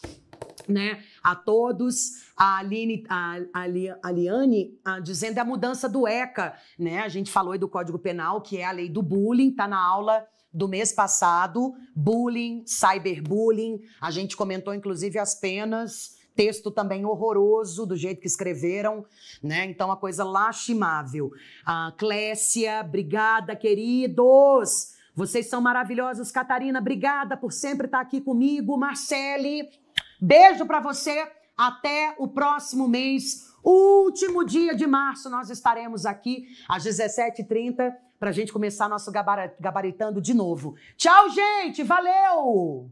né, a todos, a Aline, a, a Liane, a, dizendo a mudança do ECA, né? A gente falou aí do Código Penal, que é a lei do bullying, tá na aula do mês passado, bullying, cyberbullying, a gente comentou inclusive as penas, texto também horroroso do jeito que escreveram, né? Então uma coisa lastimável. A Clécia, obrigada, queridos. Vocês são maravilhosos, Catarina. Obrigada por sempre estar aqui comigo. Marcele, Beijo para você. Até o próximo mês. Último dia de março, nós estaremos aqui às 17h30 para a gente começar nosso gabaritando de novo. Tchau, gente! Valeu!